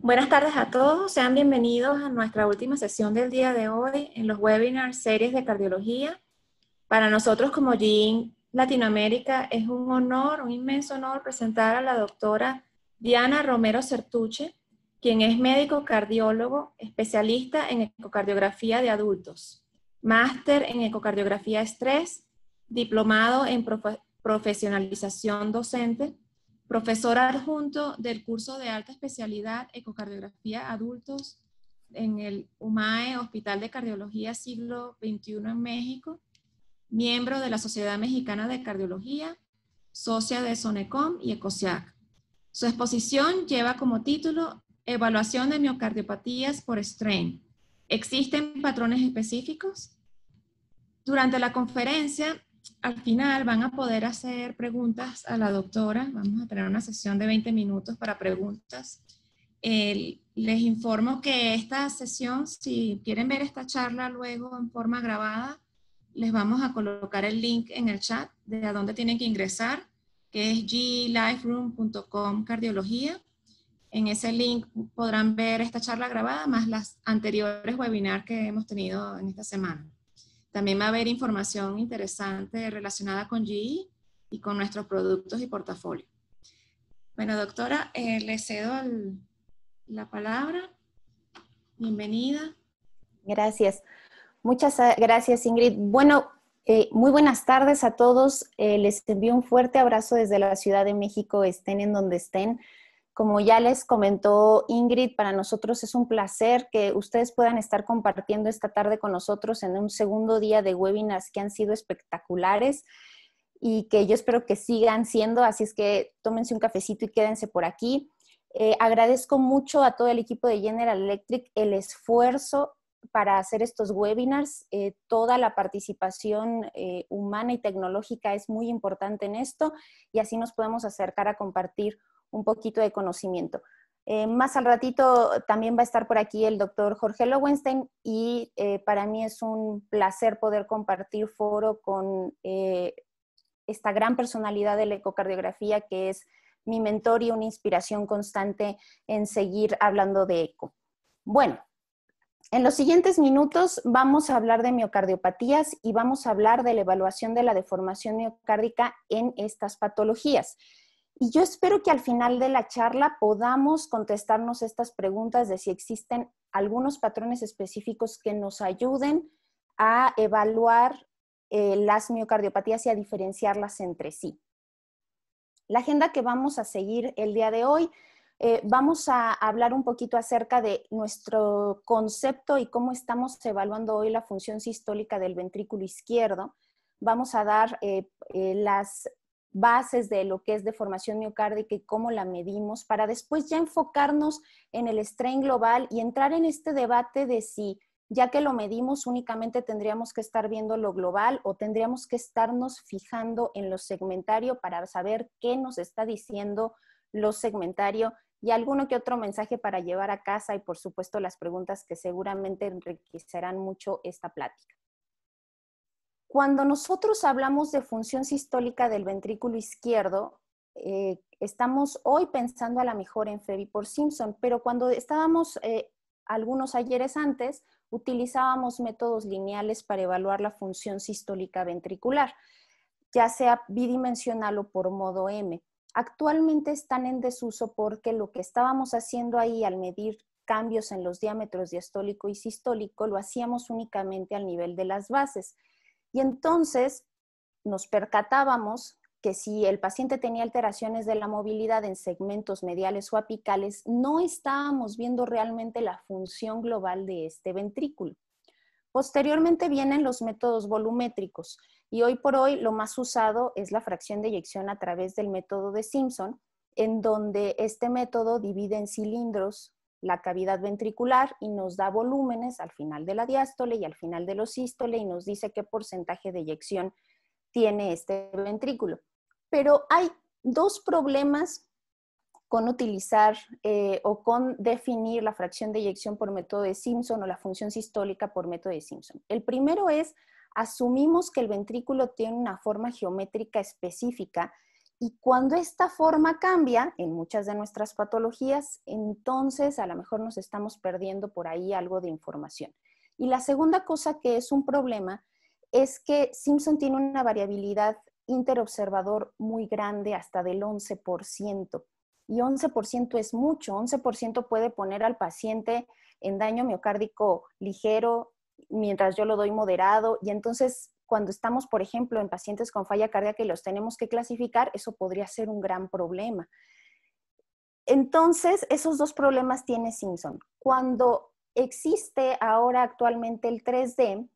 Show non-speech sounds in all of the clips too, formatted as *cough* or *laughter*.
Buenas tardes a todos, sean bienvenidos a nuestra última sesión del día de hoy en los webinars series de cardiología. Para nosotros como GIN Latinoamérica es un honor, un inmenso honor presentar a la doctora Diana Romero Certuche, quien es médico cardiólogo, especialista en ecocardiografía de adultos, máster en ecocardiografía estrés, diplomado en profesionalización docente profesor adjunto del curso de alta especialidad Ecocardiografía Adultos en el UMAE, Hospital de Cardiología Siglo XXI en México, miembro de la Sociedad Mexicana de Cardiología, socia de SONECOM y ECOSIAC. Su exposición lleva como título Evaluación de miocardiopatías por strain. ¿Existen patrones específicos? Durante la conferencia, al final van a poder hacer preguntas a la doctora. Vamos a tener una sesión de 20 minutos para preguntas. les informo que esta sesión, si quieren ver esta charla luego en forma grabada, les vamos a colocar el link en el chat de a dónde tienen que ingresar, que es gliferoom.com cardiología. En ese link podrán ver esta charla grabada más las anteriores webinars que hemos tenido en esta semana. También va a haber información interesante relacionada con GE y con nuestros productos y portafolio. Bueno, doctora, eh, le cedo la palabra. Bienvenida. Gracias. Muchas eh, gracias, Ingrid. Bueno, eh, muy buenas tardes a todos. les envío un fuerte abrazo desde la Ciudad de México, estén en donde estén. Como ya les comentó Ingrid, para nosotros es un placer que ustedes puedan estar compartiendo esta tarde con nosotros en un segundo día de webinars que han sido espectaculares y que yo espero que sigan siendo, así es que tómense un cafecito y quédense por aquí. Eh, agradezco mucho a todo el equipo de General Electric el esfuerzo para hacer estos webinars. Eh, toda la participación eh, humana y tecnológica es muy importante en esto y así nos podemos acercar a compartir un poquito de conocimiento. Eh, más al ratito también va a estar por aquí el doctor Jorge Lowenstein y eh, para mí es un placer poder compartir foro con eh, esta gran personalidad de la ecocardiografía que es mi mentor y una inspiración constante en seguir hablando de eco. Bueno, en los siguientes minutos vamos a hablar de miocardiopatías y vamos a hablar de la evaluación de la deformación miocárdica en estas patologías. Y yo espero que al final de la charla podamos contestarnos estas preguntas de si existen algunos patrones específicos que nos ayuden a evaluar eh, las miocardiopatías y a diferenciarlas entre sí. La agenda que vamos a seguir el día de hoy, eh, vamos a hablar un poquito acerca de nuestro concepto y cómo estamos evaluando hoy la función sistólica del ventrículo izquierdo. Vamos a dar eh, las bases de lo que es deformación miocárdica y cómo la medimos, para después ya enfocarnos en el strain global y entrar en este debate de si ya que lo medimos únicamente tendríamos que estar viendo lo global o tendríamos que estarnos fijando en lo segmentario para saber qué nos está diciendo lo segmentario y alguno que otro mensaje para llevar a casa y por supuesto las preguntas que seguramente enriquecerán mucho esta plática. Cuando nosotros hablamos de función sistólica del ventrículo izquierdo, eh, estamos hoy pensando a la mejor en Febi por Simpson, pero cuando estábamos eh, algunos ayeres antes, utilizábamos métodos lineales para evaluar la función sistólica ventricular, ya sea bidimensional o por modo M. Actualmente están en desuso porque lo que estábamos haciendo ahí al medir cambios en los diámetros diastólico y sistólico lo hacíamos únicamente al nivel de las bases. Y entonces nos percatábamos que si el paciente tenía alteraciones de la movilidad en segmentos mediales o apicales, no estábamos viendo realmente la función global de este ventrículo. Posteriormente vienen los métodos volumétricos y hoy por hoy lo más usado es la fracción de eyección a través del método de Simpson, en donde este método divide en cilindros la cavidad ventricular y nos da volúmenes al final de la diástole y al final de los sístole y nos dice qué porcentaje de eyección tiene este ventrículo. Pero hay dos problemas con utilizar eh, o con definir la fracción de eyección por método de Simpson o la función sistólica por método de Simpson. El primero es, asumimos que el ventrículo tiene una forma geométrica específica y cuando esta forma cambia en muchas de nuestras patologías, entonces a lo mejor nos estamos perdiendo por ahí algo de información. Y la segunda cosa que es un problema es que Simpson tiene una variabilidad interobservador muy grande, hasta del 11%. Y 11% es mucho, 11% puede poner al paciente en daño miocárdico ligero mientras yo lo doy moderado y entonces cuando estamos, por ejemplo, en pacientes con falla cardíaca y los tenemos que clasificar, eso podría ser un gran problema. Entonces, esos dos problemas tiene Simpson. Cuando existe ahora actualmente el 3D,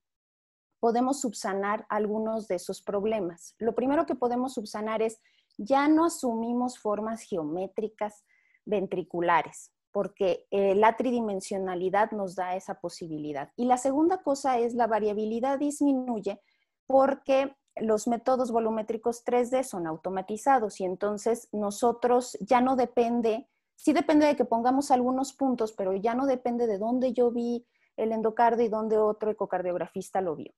podemos subsanar algunos de esos problemas. Lo primero que podemos subsanar es, ya no asumimos formas geométricas ventriculares, porque eh, la tridimensionalidad nos da esa posibilidad. Y la segunda cosa es, la variabilidad disminuye porque los métodos volumétricos 3D son automatizados y entonces nosotros ya no depende, sí depende de que pongamos algunos puntos, pero ya no depende de dónde yo vi el endocardio y dónde otro ecocardiografista lo vio.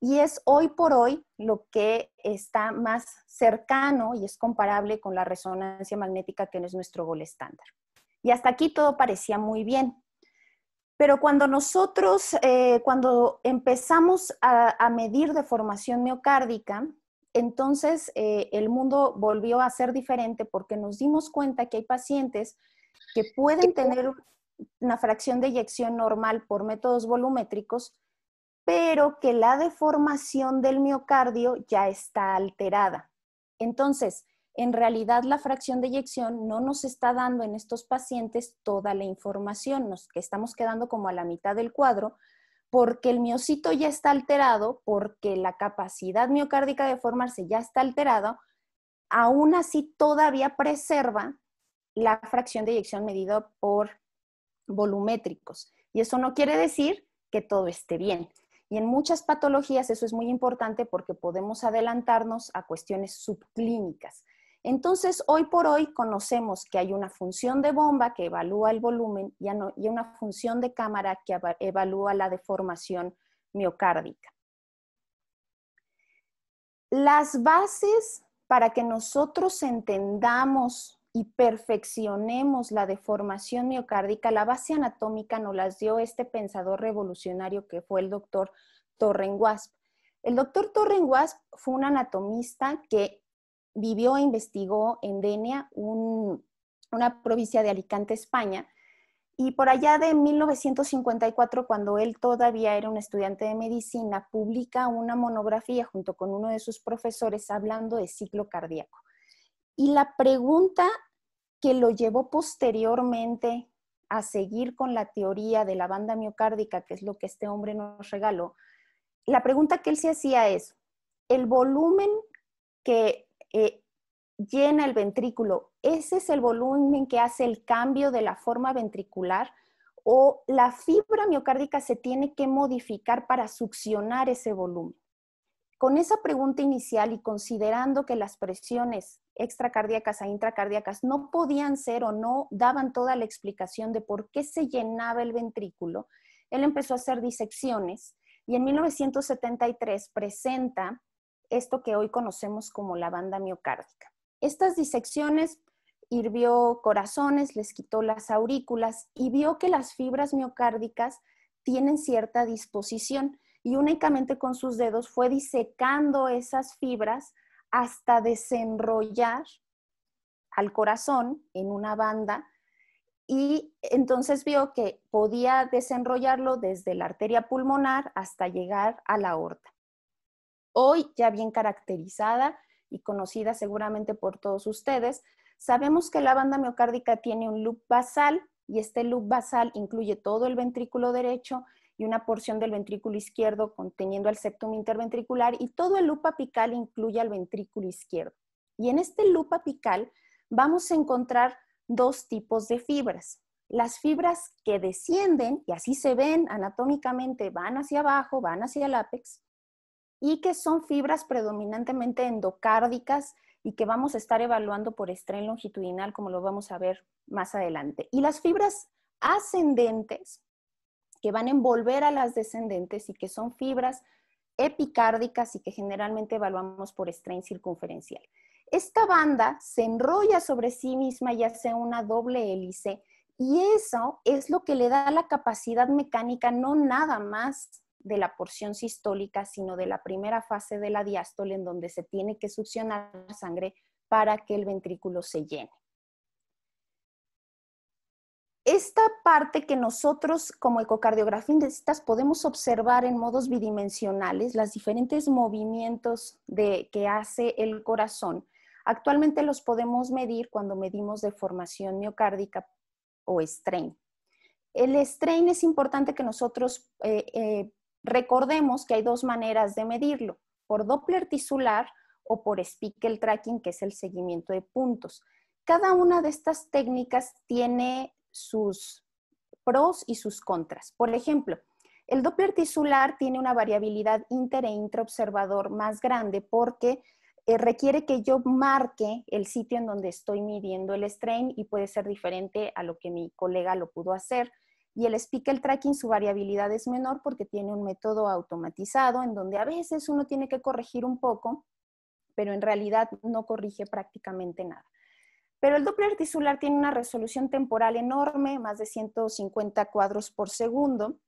Y es hoy por hoy lo que está más cercano y es comparable con la resonancia magnética que es nuestro gol estándar. Y hasta aquí todo parecía muy bien, pero cuando nosotros, eh, cuando empezamos a, medir deformación miocárdica, entonces eh, el mundo volvió a ser diferente porque nos dimos cuenta que hay pacientes que pueden tener una fracción de eyección normal por métodos volumétricos, pero que la deformación del miocardio ya está alterada. Entonces, en realidad la fracción de eyección no nos está dando en estos pacientes toda la información, nos que estamos quedando como a la mitad del cuadro, porque el miocito ya está alterado, porque la capacidad miocárdica de formarse ya está alterada, aún así todavía preserva la fracción de eyección medida por volumétricos. Y eso no quiere decir que todo esté bien. Y en muchas patologías eso es muy importante porque podemos adelantarnos a cuestiones subclínicas. Entonces, hoy por hoy conocemos que hay una función de bomba que evalúa el volumen y una función de cámara que evalúa la deformación miocárdica. Las bases para que nosotros entendamos y perfeccionemos la deformación miocárdica, la base anatómica nos las dio este pensador revolucionario que fue el doctor Torren Wasp. El doctor Torren Wasp fue un anatomista que vivió e investigó en Denia, una provincia de Alicante, España, y por allá de 1954, cuando él todavía era un estudiante de medicina, publica una monografía junto con uno de sus profesores hablando de ciclo cardíaco. Y la pregunta que lo llevó posteriormente a seguir con la teoría de la banda miocárdica, que es lo que este hombre nos regaló, la pregunta que él se hacía es, ¿el volumen que eh, llena el ventrículo. Ese es el volumen que hace el cambio de la forma ventricular o la fibra miocárdica se tiene que modificar para succionar ese volumen. Con esa pregunta inicial y considerando que las presiones extracardíacas a e intracardíacas no podían ser o no daban toda la explicación de por qué se llenaba el ventrículo, él empezó a hacer disecciones y en 1973 presenta esto que hoy conocemos como la banda miocárdica. Estas disecciones hirvió corazones, les quitó las aurículas y vio que las fibras miocárdicas tienen cierta disposición y únicamente con sus dedos fue disecando esas fibras hasta desenrollar al corazón en una banda y entonces vio que podía desenrollarlo desde la arteria pulmonar hasta llegar a la aorta hoy ya bien caracterizada y conocida seguramente por todos ustedes, sabemos que la banda miocárdica tiene un loop basal y este loop basal incluye todo el ventrículo derecho y una porción del ventrículo izquierdo conteniendo el septum interventricular y todo el loop apical incluye al ventrículo izquierdo. Y en este loop apical vamos a encontrar dos tipos de fibras. Las fibras que descienden, y así se ven anatómicamente, van hacia abajo, van hacia el ápex, y que son fibras predominantemente endocárdicas y que vamos a estar evaluando por estrés longitudinal, como lo vamos a ver más adelante. Y las fibras ascendentes, que van a envolver a las descendentes y que son fibras epicárdicas y que generalmente evaluamos por estrés circunferencial. Esta banda se enrolla sobre sí misma y hace una doble hélice y eso es lo que le da la capacidad mecánica no nada más de la porción sistólica, sino de la primera fase de la diástole en donde se tiene que succionar la sangre para que el ventrículo se llene. Esta parte que nosotros como ecocardiografistas podemos observar en modos bidimensionales, los diferentes movimientos de, que hace el corazón, actualmente los podemos medir cuando medimos deformación miocárdica o strain. El strain es importante que nosotros eh, eh, Recordemos que hay dos maneras de medirlo, por Doppler tisular o por Spiegel Tracking, que es el seguimiento de puntos. Cada una de estas técnicas tiene sus pros y sus contras. Por ejemplo, el Doppler tisular tiene una variabilidad inter e intraobservador más grande porque eh, requiere que yo marque el sitio en donde estoy midiendo el strain y puede ser diferente a lo que mi colega lo pudo hacer y el Speaker Tracking su variabilidad es menor porque tiene un método automatizado en donde a veces uno tiene que corregir un poco, pero en realidad no corrige prácticamente nada. Pero el Doppler tisular tiene una resolución temporal enorme, más de 150 cuadros por segundo,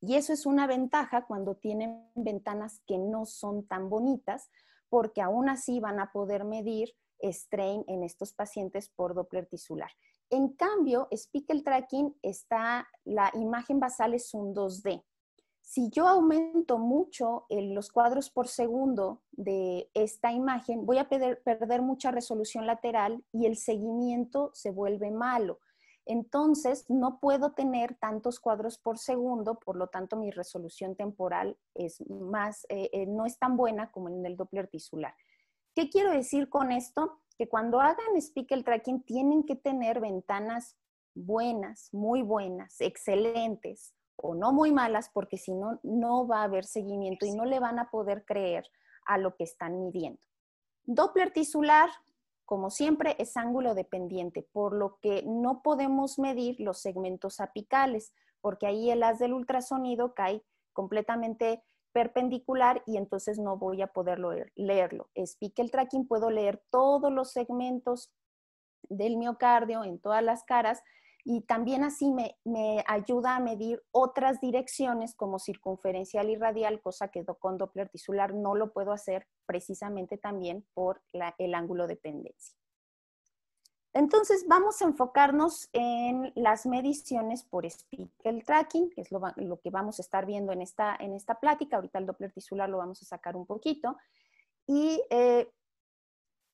y eso es una ventaja cuando tienen ventanas que no son tan bonitas, porque aún así van a poder medir strain en estos pacientes por Doppler tisular. En cambio, Speaker Tracking está, la imagen basal es un 2D. Si yo aumento mucho eh, los cuadros por segundo de esta imagen, voy a perder, mucha resolución lateral y el seguimiento se vuelve malo. Entonces, no puedo tener tantos cuadros por segundo, por lo tanto, mi resolución temporal es más, eh, eh, no es tan buena como en el Doppler tisular. ¿Qué quiero decir con esto? Que cuando hagan speaker tracking tienen que tener ventanas buenas, muy buenas, excelentes o no muy malas, porque si no, no va a haber seguimiento y no le van a poder creer a lo que están midiendo. Doppler tisular, como siempre, es ángulo dependiente, por lo que no podemos medir los segmentos apicales, porque ahí el haz del ultrasonido cae completamente perpendicular y entonces no voy a poder leer, leerlo. el tracking puedo leer todos los segmentos del miocardio en todas las caras y también así me, ayuda a medir otras direcciones como circunferencial y radial, cosa que con Doppler tisular no lo puedo hacer precisamente también por el ángulo de pendencia. Entonces, vamos a enfocarnos en las mediciones por speckle tracking, que es lo, que vamos a estar viendo en esta, plática. Ahorita el Doppler tisular lo vamos a sacar un poquito. Y eh,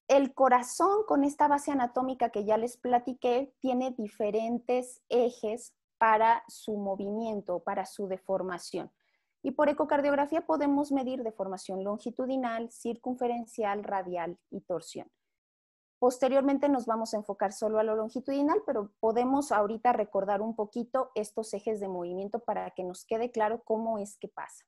el corazón, con esta base anatómica que ya les platiqué, tiene diferentes ejes para su movimiento, para su deformación. Y por ecocardiografía podemos medir deformación longitudinal, circunferencial, radial y torsión. Posteriormente nos vamos a enfocar solo a lo longitudinal, pero podemos ahorita recordar un poquito estos ejes de movimiento para que nos quede claro cómo es que pasa.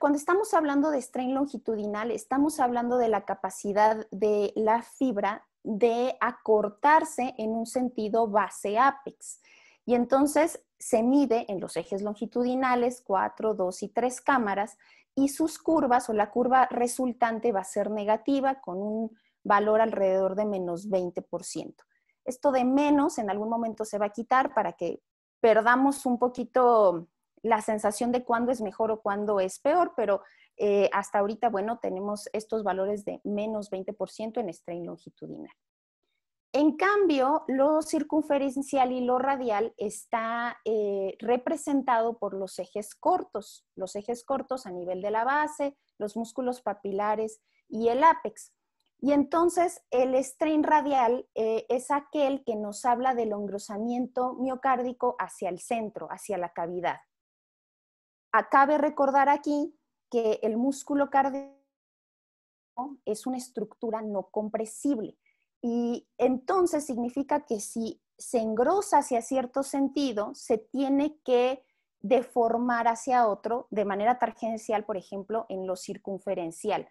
cuando estamos hablando de strain longitudinal, estamos hablando de la capacidad de la fibra de acortarse en un sentido base-apex. Y entonces se mide en los ejes longitudinales cuatro dos y tres cámaras y sus curvas o la curva resultante va a ser negativa con un valor alrededor de menos 20%. Esto de menos en algún momento se va a quitar para que perdamos un poquito la sensación de cuándo es mejor o cuándo es peor, pero eh, hasta ahorita, bueno, tenemos estos valores de menos 20% en strain longitudinal. En cambio, lo circunferencial y lo radial está eh, representado por los ejes cortos, los ejes cortos a nivel de la base, los músculos papilares y el ápex. Y entonces el strain radial eh, es aquel que nos habla del engrosamiento miocárdico hacia el centro, hacia la cavidad. Acabe recordar aquí que el músculo cardíaco es una estructura no compresible. Y entonces significa que si se engrosa hacia cierto sentido, se tiene que deformar hacia otro de manera tangencial, por ejemplo, en lo circunferencial.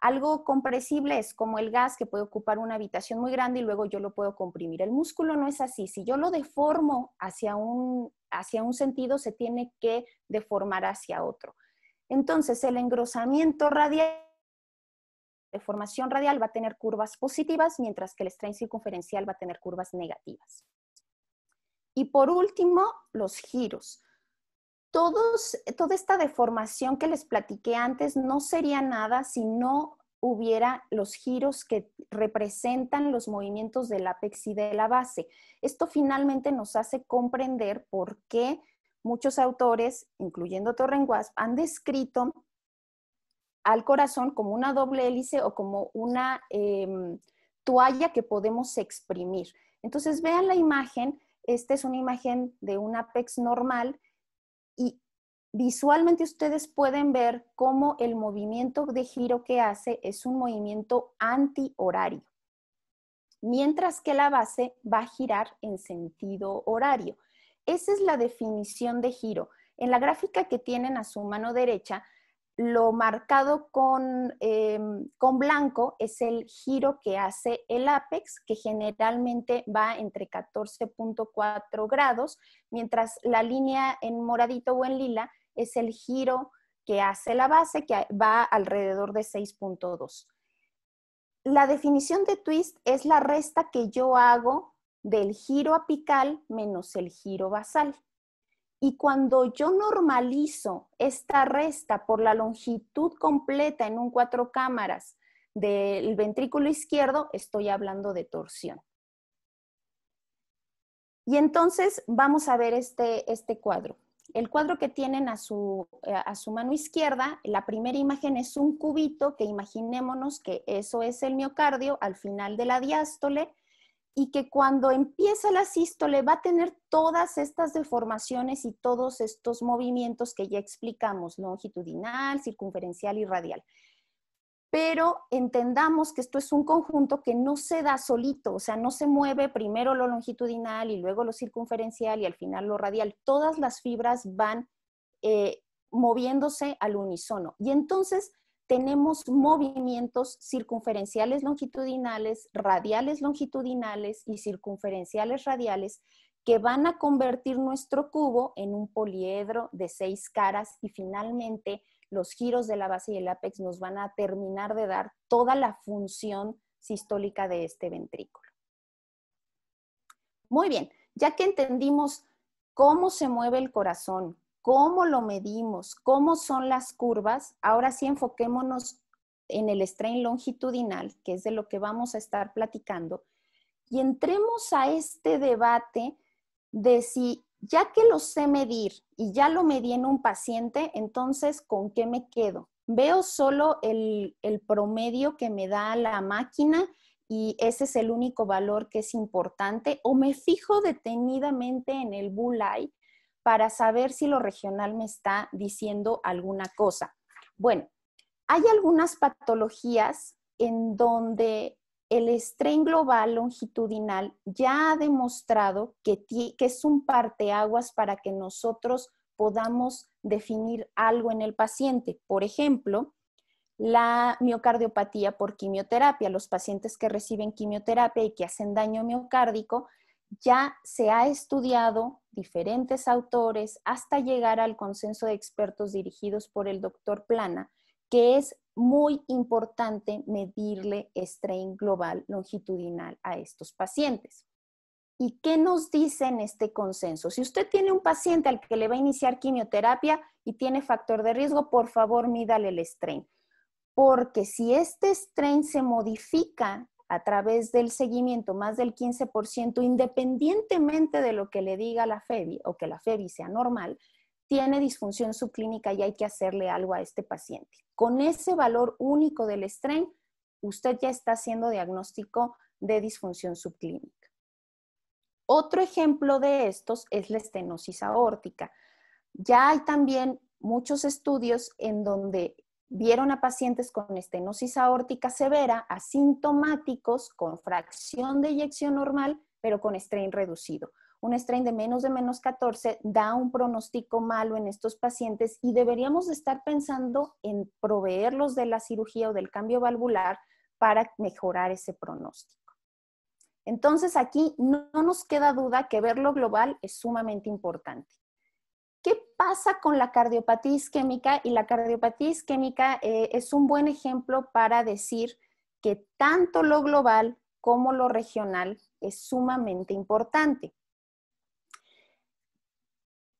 Algo compresible es como el gas que puede ocupar una habitación muy grande y luego yo lo puedo comprimir. El músculo no es así. Si yo lo deformo hacia un, hacia un sentido, se tiene que deformar hacia otro. Entonces, el engrosamiento radial deformación radial va a tener curvas positivas, mientras que el estrés circunferencial va a tener curvas negativas. Y por último, los giros. Todos, toda esta deformación que les platiqué antes no sería nada si no hubiera los giros que representan los movimientos del ápex y de la base. Esto finalmente nos hace comprender por qué muchos autores, incluyendo Torren han descrito al corazón como una doble hélice o como una em, toalla que podemos exprimir. Entonces vean la imagen, esta es una imagen de un apex normal y visualmente ustedes pueden ver cómo el movimiento de giro que hace es un movimiento antihorario, mientras que la base va a girar en sentido horario. Esa es la definición de giro. En la gráfica que tienen a su mano derecha, lo marcado eh, con, blanco es el giro que hace el ápex, que generalmente va entre 14.4 grados, mientras la línea en moradito o en lila es el giro que hace la base, que va alrededor de 6.2. La definición de twist es la resta que yo hago del giro apical menos el giro basal. Y cuando yo normalizo esta resta por la longitud completa en un cuatro cámaras del ventrículo izquierdo, estoy hablando de torsión. Y entonces vamos a ver este, este cuadro. El cuadro que tienen a su, eh, a su mano izquierda, la primera imagen es un cubito que imaginémonos que eso es el miocardio al final de la diástole y que cuando empieza la sístole va a tener todas estas deformaciones y todos estos movimientos que ya explicamos, longitudinal, circunferencial y radial. Pero entendamos que esto es un conjunto que no se da solito, o sea, no se mueve primero lo longitudinal y luego lo circunferencial y al final lo radial. Todas las fibras van eh, moviéndose al unísono. Y entonces tenemos movimientos circunferenciales longitudinales, radiales longitudinales y circunferenciales radiales que van a convertir nuestro cubo en un poliedro de seis caras y finalmente los giros de la base y el ápex nos van a terminar de dar toda la función sistólica de este ventrículo. Muy bien, ya que entendimos cómo se mueve el corazón, cómo lo medimos, cómo son las curvas, ahora sí enfoquémonos en el strain longitudinal, que es de lo que vamos a estar platicando, y entremos a este debate de si ya que lo sé medir y ya lo medí en un paciente, entonces, ¿con qué me quedo? Veo solo el, promedio que me da la máquina y ese es el único valor que es importante, o me fijo detenidamente en el bull eye para saber si lo regional me está diciendo alguna cosa. Bueno, hay algunas patologías en donde el estrés global longitudinal ya ha demostrado que, es un parteaguas para que nosotros podamos definir algo en el paciente. Por ejemplo, la miocardiopatía por quimioterapia. Los pacientes que reciben quimioterapia y que hacen daño miocárdico ya se ha estudiado diferentes autores hasta llegar al consenso de expertos dirigidos por el doctor Plana, que es muy importante medirle strain global longitudinal a estos pacientes. ¿Y qué nos dice en este consenso? Si usted tiene un paciente al que le va a iniciar quimioterapia y tiene factor de riesgo, por favor, mídale el strain. Porque si este strain se modifica a través del seguimiento más del 15%, independientemente de lo que le diga la FEBI o que la FEBI sea normal, tiene disfunción subclínica y hay que hacerle algo a este paciente. Con ese valor único del estrés, usted ya está haciendo diagnóstico de disfunción subclínica. Otro ejemplo de estos es la estenosis aórtica. Ya hay también muchos estudios en donde vieron a pacientes con estenosis aórtica severa, asintomáticos, con fracción de eyección normal, pero con strain reducido. Un strain de menos de menos 14 da un pronóstico malo en estos pacientes y deberíamos estar pensando en proveerlos de la cirugía o del cambio valvular para mejorar ese pronóstico. Entonces aquí no nos queda duda que verlo global es sumamente importante. ¿Qué pasa con la cardiopatía isquémica? Y la cardiopatía isquémica eh, es un buen ejemplo para decir que tanto lo global como lo regional es sumamente importante.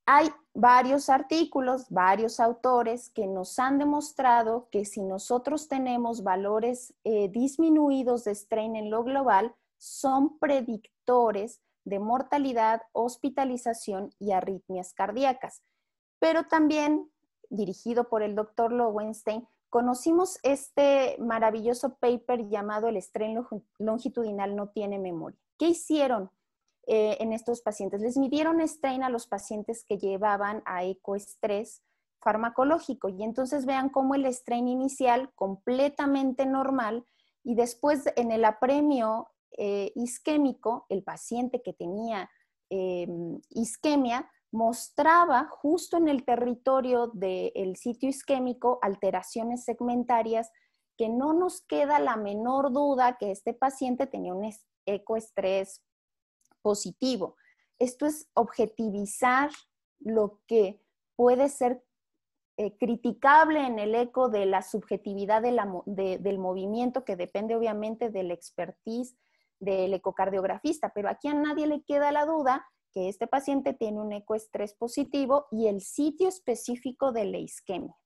Hay varios artículos, varios autores que nos han demostrado que si nosotros tenemos valores eh, disminuidos de strain en lo global, son predictores de mortalidad, hospitalización y arritmias cardíacas. Pero también, dirigido por el doctor Lowenstein, conocimos este maravilloso paper llamado El estrés longitudinal no tiene memoria. ¿Qué hicieron eh, en estos pacientes? Les midieron estrés a los pacientes que llevaban a ecoestrés farmacológico y entonces vean cómo el estrés inicial completamente normal y después en el apremio eh, isquémico, el paciente que tenía em, isquemia, mostraba justo en el territorio del sitio isquémico alteraciones segmentarias que no nos queda la menor duda que este paciente tenía un ecoestrés positivo. Esto es objetivizar lo que puede ser eh, criticable en el eco de la subjetividad del movimiento, que depende obviamente del expertise del ecocardiografista, pero aquí a nadie le queda la duda que este paciente tiene un ecoestrés positivo y el sitio específico de la isquemia.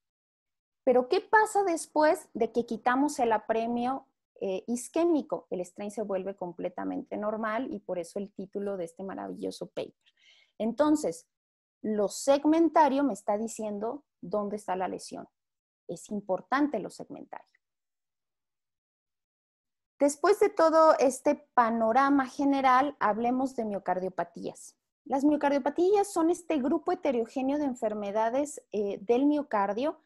Pero ¿qué pasa después de que quitamos el apremio eh, isquémico? El strain se vuelve completamente normal y por eso el título de este maravilloso paper. Entonces, lo segmentario me está diciendo dónde está la lesión. Es importante lo segmentario. Después de todo este panorama general, hablemos de miocardiopatías. Las miocardiopatías son este grupo heterogéneo de enfermedades eh, del miocardio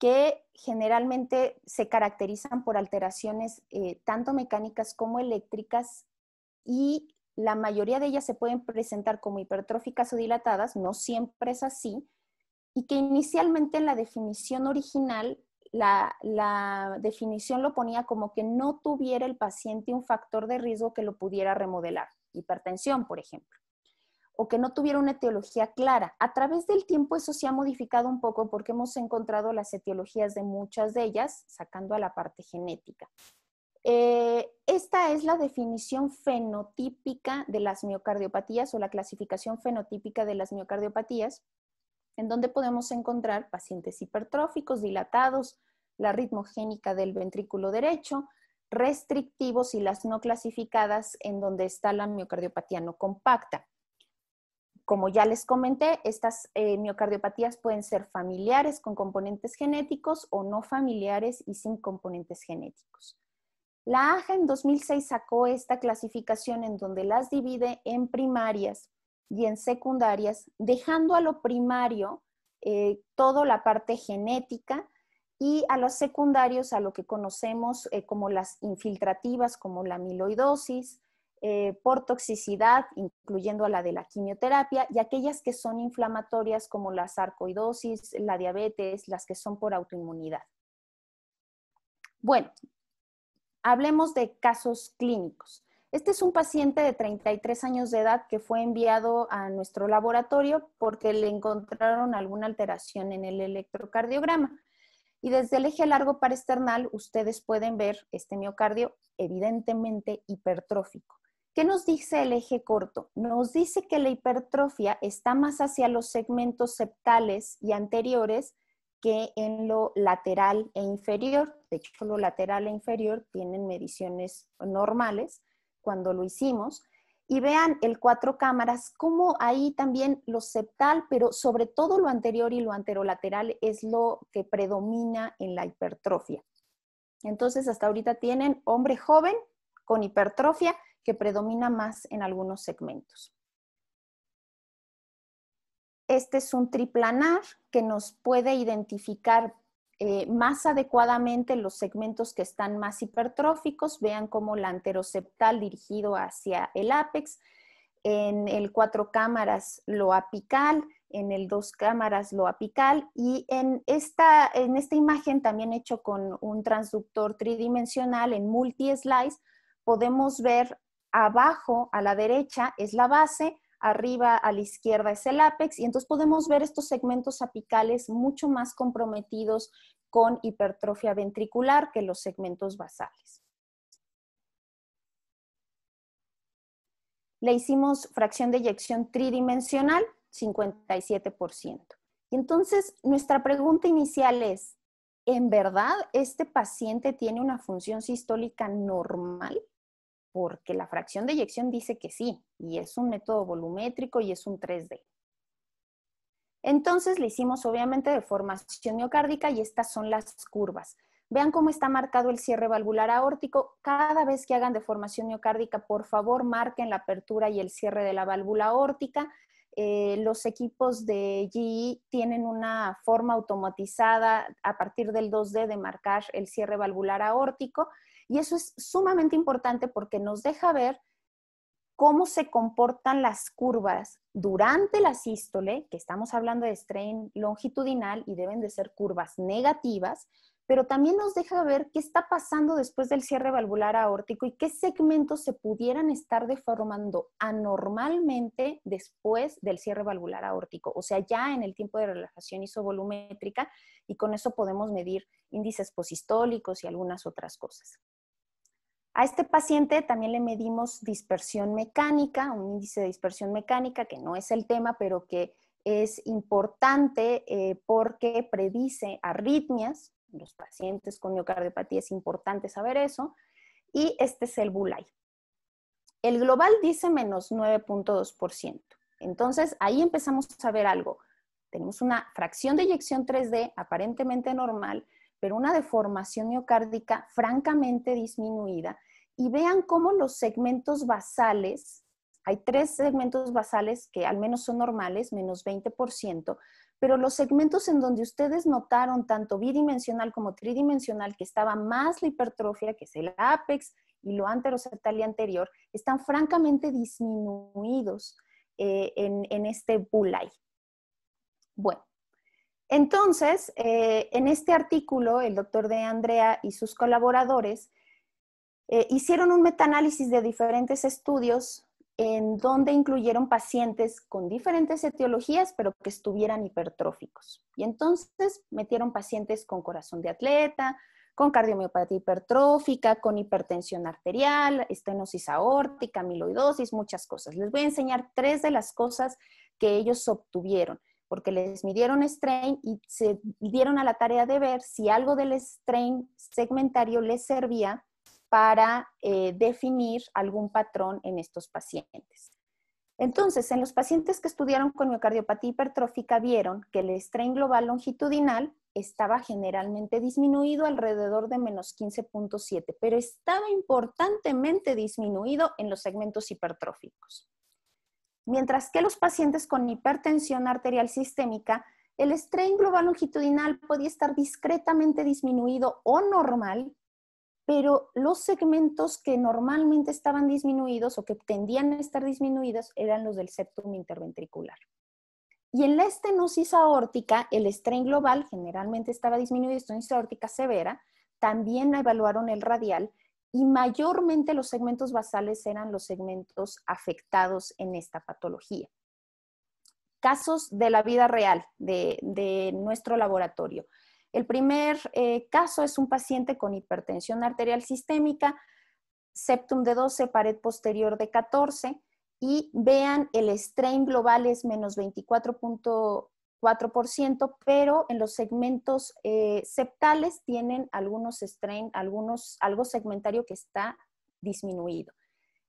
que generalmente se caracterizan por alteraciones eh, tanto mecánicas como eléctricas y la mayoría de ellas se pueden presentar como hipertróficas o dilatadas, no siempre es así, y que inicialmente en la definición original la, definición lo ponía como que no tuviera el paciente un factor de riesgo que lo pudiera remodelar, hipertensión, por ejemplo, o que no tuviera una etiología clara. A través del tiempo eso se ha modificado un poco porque hemos encontrado las etiologías de muchas de ellas, sacando a la parte genética. Eh, esta es la definición fenotípica de las miocardiopatías o la clasificación fenotípica de las miocardiopatías en donde podemos encontrar pacientes hipertróficos, dilatados, la ritmogénica del ventrículo derecho, restrictivos y las no clasificadas en donde está la miocardiopatía no compacta. Como ya les comenté, estas eh, miocardiopatías pueden ser familiares con componentes genéticos o no familiares y sin componentes genéticos. La AJA en 2006 sacó esta clasificación en donde las divide en primarias, y en secundarias, dejando a lo primario eh, toda la parte genética y a los secundarios a lo que conocemos eh, como las infiltrativas, como la amiloidosis, eh, por toxicidad, incluyendo a la de la quimioterapia, y aquellas que son inflamatorias como la sarcoidosis, la diabetes, las que son por autoinmunidad. Bueno, hablemos de casos clínicos. Este es un paciente de 33 años de edad que fue enviado a nuestro laboratorio porque le encontraron alguna alteración en el electrocardiograma. Y desde el eje largo paresternal, ustedes pueden ver este miocardio evidentemente hipertrófico. ¿Qué nos dice el eje corto? Nos dice que la hipertrofia está más hacia los segmentos septales y anteriores que en lo lateral e inferior. De hecho, lo lateral e inferior tienen mediciones normales cuando lo hicimos. Y vean el cuatro cámaras, cómo ahí también lo septal, pero sobre todo lo anterior y lo anterolateral es lo que predomina en la hipertrofia. Entonces, hasta ahorita tienen hombre joven con hipertrofia que predomina más en algunos segmentos. Este es un triplanar que nos puede identificar eh, más adecuadamente los segmentos que están más hipertróficos, vean como la anteroceptal dirigido hacia el ápex, en el cuatro cámaras lo apical, en el dos cámaras lo apical y en esta, en esta imagen también hecho con un transductor tridimensional en multi-slice podemos ver abajo a la derecha es la base, arriba a la izquierda es el ápex y entonces podemos ver estos segmentos apicales mucho más comprometidos con hipertrofia ventricular que los segmentos basales. Le hicimos fracción de eyección tridimensional, 57%. Y entonces nuestra pregunta inicial es, ¿en verdad este paciente tiene una función sistólica normal? porque la fracción de eyección dice que sí, y es un método volumétrico y es un 3D. Entonces le hicimos obviamente deformación miocárdica y estas son las curvas. Vean cómo está marcado el cierre valvular aórtico. Cada vez que hagan deformación miocárdica, por favor, marquen la apertura y el cierre de la válvula aórtica. Eh, los equipos de GE tienen una forma automatizada a partir del 2D de marcar el cierre valvular aórtico y eso es sumamente importante porque nos deja ver cómo se comportan las curvas durante la sístole, que estamos hablando de strain longitudinal y deben de ser curvas negativas, pero también nos deja ver qué está pasando después del cierre valvular aórtico y qué segmentos se pudieran estar deformando anormalmente después del cierre valvular aórtico, o sea, ya en el tiempo de relajación isovolumétrica y con eso podemos medir índices posistólicos y algunas otras cosas. A este paciente también le medimos dispersión mecánica, un índice de dispersión mecánica que no es el tema, pero que es importante eh, porque predice arritmias. Los pacientes con miocardiopatía es importante saber eso. Y este es el Bulay. El global dice menos 9.2%. Entonces ahí empezamos a ver algo. Tenemos una fracción de eyección 3D aparentemente normal, pero una deformación miocárdica francamente disminuida, y vean cómo los segmentos basales, hay tres segmentos basales que al menos son normales, menos 20%, pero los segmentos en donde ustedes notaron tanto bidimensional como tridimensional que estaba más la hipertrofia, que es el apex y lo anterocertal y anterior, están francamente disminuidos eh, en, en, este bulay Bueno, entonces, eh, en este artículo, el doctor de Andrea y sus colaboradores eh, hicieron un metaanálisis de diferentes estudios en donde incluyeron pacientes con diferentes etiologías, pero que estuvieran hipertróficos. Y entonces metieron pacientes con corazón de atleta, con cardiomiopatía hipertrófica, con hipertensión arterial, estenosis aórtica, amiloidosis, muchas cosas. Les voy a enseñar tres de las cosas que ellos obtuvieron porque les midieron strain y se dieron a la tarea de ver si algo del strain segmentario les servía para eh, definir algún patrón en estos pacientes. Entonces, en los pacientes que estudiaron con miocardiopatía hipertrófica vieron que el strain global longitudinal estaba generalmente disminuido alrededor de menos 15.7, pero estaba importantemente disminuido en los segmentos hipertróficos. Mientras que los pacientes con hipertensión arterial sistémica, el estrés global longitudinal podía estar discretamente disminuido o normal, pero los segmentos que normalmente estaban disminuidos o que tendían a estar disminuidos eran los del septum interventricular. Y en la estenosis aórtica, el estrés global generalmente estaba disminuido, estenosis aórtica severa, también evaluaron el radial y mayormente los segmentos basales eran los segmentos afectados en esta patología. Casos de la vida real de, nuestro laboratorio. El primer eh, caso es un paciente con hipertensión arterial sistémica, septum de 12, pared posterior de 14, y vean el strain global es menos 24. 4%, pero en los segmentos eh, septales tienen algunos strain, algunos, algo segmentario que está disminuido.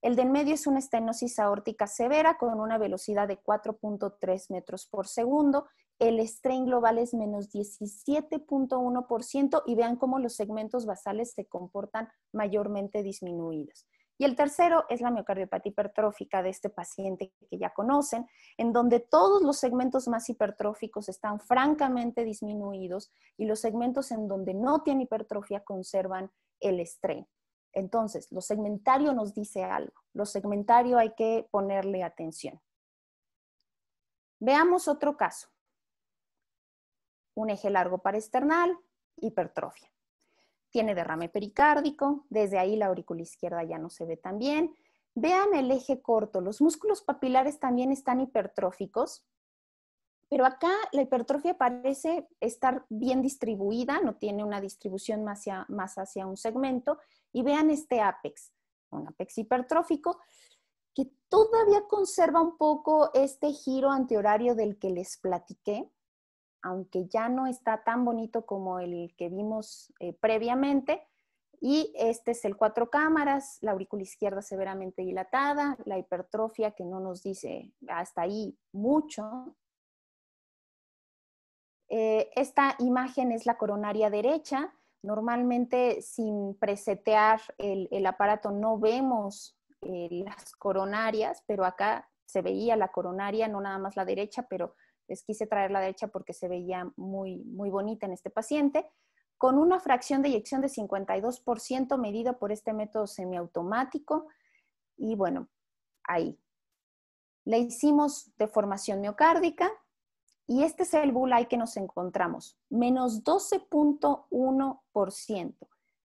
El de en medio es una estenosis aórtica severa con una velocidad de 4.3 metros por segundo. El strain global es menos 17.1% y vean cómo los segmentos basales se comportan mayormente disminuidos. Y el tercero es la miocardiopatía hipertrófica de este paciente que ya conocen, en donde todos los segmentos más hipertróficos están francamente disminuidos y los segmentos en donde no tiene hipertrofia conservan el estrés. Entonces, lo segmentario nos dice algo. Lo segmentario hay que ponerle atención. Veamos otro caso. Un eje largo para external, hipertrofia tiene derrame pericárdico, desde ahí la aurícula izquierda ya no se ve tan bien. Vean el eje corto, los músculos papilares también están hipertróficos, pero acá la hipertrofia parece estar bien distribuida, no tiene una distribución más hacia, más hacia un segmento. Y vean este apex, un apex hipertrófico, que todavía conserva un poco este giro antihorario del que les platiqué, aunque ya no está tan bonito como el que vimos eh, previamente. Y este es el cuatro cámaras, la aurícula izquierda severamente dilatada, la hipertrofia que no nos dice hasta ahí mucho. Eh, esta imagen es la coronaria derecha. Normalmente sin presetear el, aparato no vemos eh, las coronarias, pero acá se veía la coronaria, no nada más la derecha, pero les quise traer la derecha porque se veía muy, muy bonita en este paciente, con una fracción de eyección de 52% medida por este método semiautomático. Y bueno, ahí. Le hicimos deformación miocárdica y este es el bulay que nos encontramos, menos 12.1%.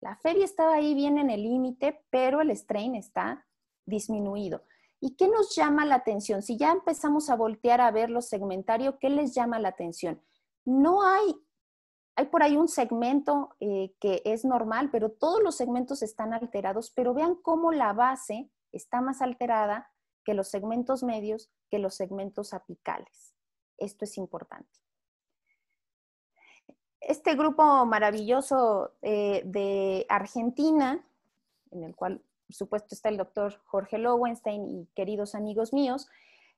La feria estaba ahí bien en el límite, pero el strain está disminuido. ¿Y qué nos llama la atención? Si ya empezamos a voltear a ver los segmentarios, ¿qué les llama la atención? No hay, hay por ahí un segmento eh, que es normal, pero todos los segmentos están alterados, pero vean cómo la base está más alterada que los segmentos medios, que los segmentos apicales. Esto es importante. Este grupo maravilloso eh, de Argentina, en el cual por supuesto está el doctor Jorge Lowenstein y queridos amigos míos,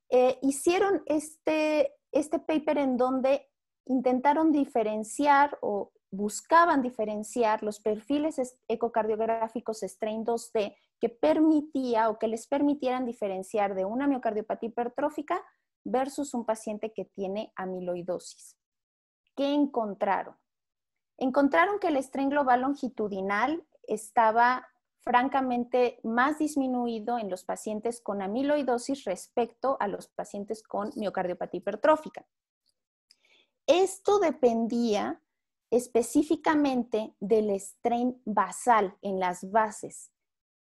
eh, hicieron este, este paper en donde intentaron diferenciar o buscaban diferenciar los perfiles ecocardiográficos strain 2D que permitía o que les permitieran diferenciar de una miocardiopatía hipertrófica versus un paciente que tiene amiloidosis. ¿Qué encontraron? Encontraron que el strain global longitudinal estaba francamente más disminuido en los pacientes con amiloidosis respecto a los pacientes con miocardiopatía hipertrófica. Esto dependía específicamente del strain basal en las bases.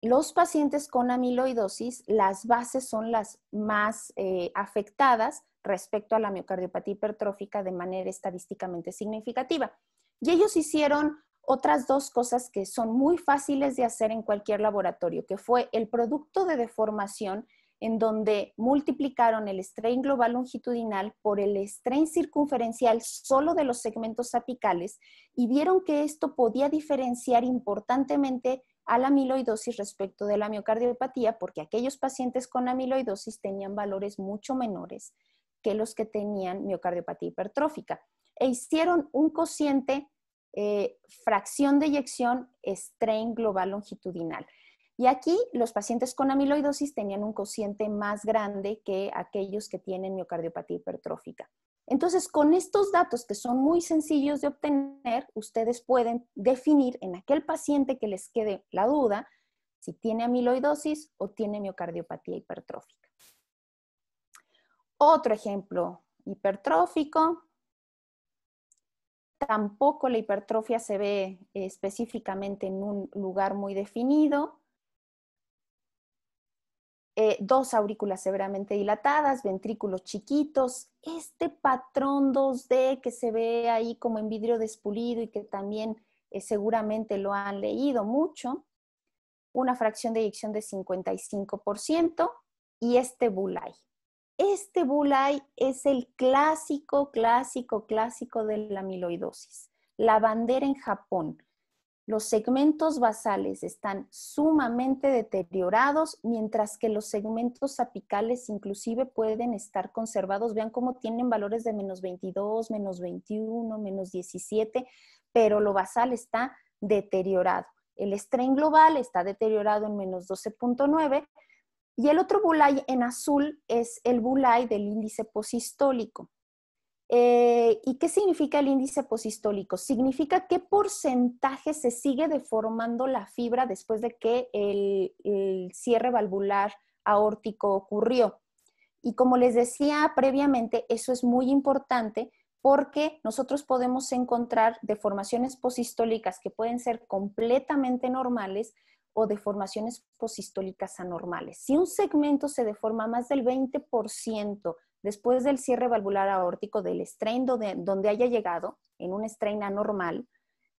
Los pacientes con amiloidosis, las bases son las más eh, afectadas respecto a la miocardiopatía hipertrófica de manera estadísticamente significativa. Y ellos hicieron otras dos cosas que son muy fáciles de hacer en cualquier laboratorio, que fue el producto de deformación en donde multiplicaron el strain global longitudinal por el strain circunferencial solo de los segmentos apicales y vieron que esto podía diferenciar importantemente a la amiloidosis respecto de la miocardiopatía, porque aquellos pacientes con amiloidosis tenían valores mucho menores que los que tenían miocardiopatía hipertrófica. E hicieron un cociente eh, fracción de eyección, strain global longitudinal. Y aquí los pacientes con amiloidosis tenían un cociente más grande que aquellos que tienen miocardiopatía hipertrófica. Entonces, con estos datos que son muy sencillos de obtener, ustedes pueden definir en aquel paciente que les quede la duda si tiene amiloidosis o tiene miocardiopatía hipertrófica. Otro ejemplo hipertrófico, Tampoco la hipertrofia se ve específicamente en un lugar muy definido. Eh, dos aurículas severamente dilatadas, ventrículos chiquitos, este patrón 2D que se ve ahí como en vidrio despulido y que también eh, seguramente lo han leído mucho, una fracción de eyección de 55% y este bulai este bulay es el clásico, clásico, clásico de la amiloidosis, la bandera en Japón. Los segmentos basales están sumamente deteriorados, mientras que los segmentos apicales inclusive pueden estar conservados. Vean cómo tienen valores de menos 22, menos 21, menos 17, pero lo basal está deteriorado. El estrés global está deteriorado en menos 12.9 y el otro bulay en azul es el bulay del índice posistólico. Eh, ¿Y qué significa el índice posistólico? Significa qué porcentaje se sigue deformando la fibra después de que el, el cierre valvular aórtico ocurrió. Y como les decía previamente, eso es muy importante porque nosotros podemos encontrar deformaciones posistólicas que pueden ser completamente normales, o deformaciones posistólicas anormales. Si un segmento se deforma más del 20% después del cierre valvular aórtico del strain donde, donde haya llegado, en un strain anormal,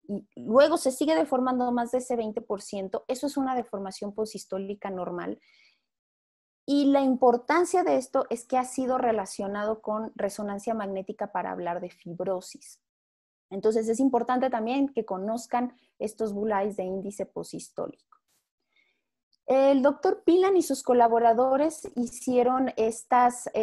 y luego se sigue deformando más de ese 20%, eso es una deformación posistólica normal. Y la importancia de esto es que ha sido relacionado con resonancia magnética para hablar de fibrosis. Entonces es importante también que conozcan estos bulais de índice posistólico. El doctor Pilan y sus colaboradores hicieron eh,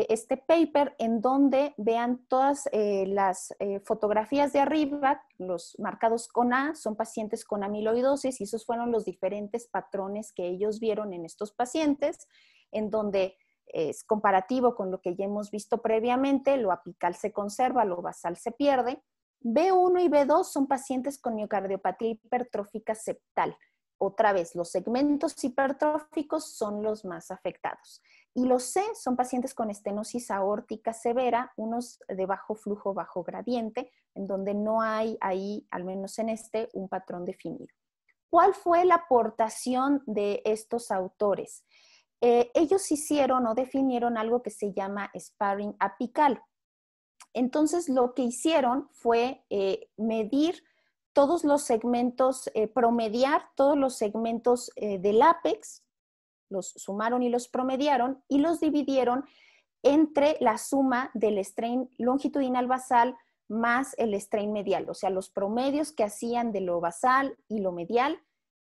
este paper en donde vean todas eh, las eh, fotografías de arriba, los marcados con A, son pacientes con amiloidosis y esos fueron los diferentes patrones que ellos vieron en estos pacientes, en donde es comparativo con lo que ya hemos visto previamente, lo apical se conserva, lo basal se pierde. B1 y B2 son pacientes con miocardiopatía hipertrófica septal otra vez, los segmentos hipertróficos son los más afectados. Y los C son pacientes con estenosis aórtica severa, unos de bajo flujo, bajo gradiente, en donde no hay ahí, al menos en este, un patrón definido. ¿Cuál fue la aportación de estos autores? Eh, ellos hicieron o definieron algo que se llama sparring apical. Entonces, lo que hicieron fue eh, medir todos los segmentos, eh, promediar todos los segmentos eh, del ápex, los sumaron y los promediaron y los dividieron entre la suma del strain longitudinal basal más el strain medial, o sea, los promedios que hacían de lo basal y lo medial,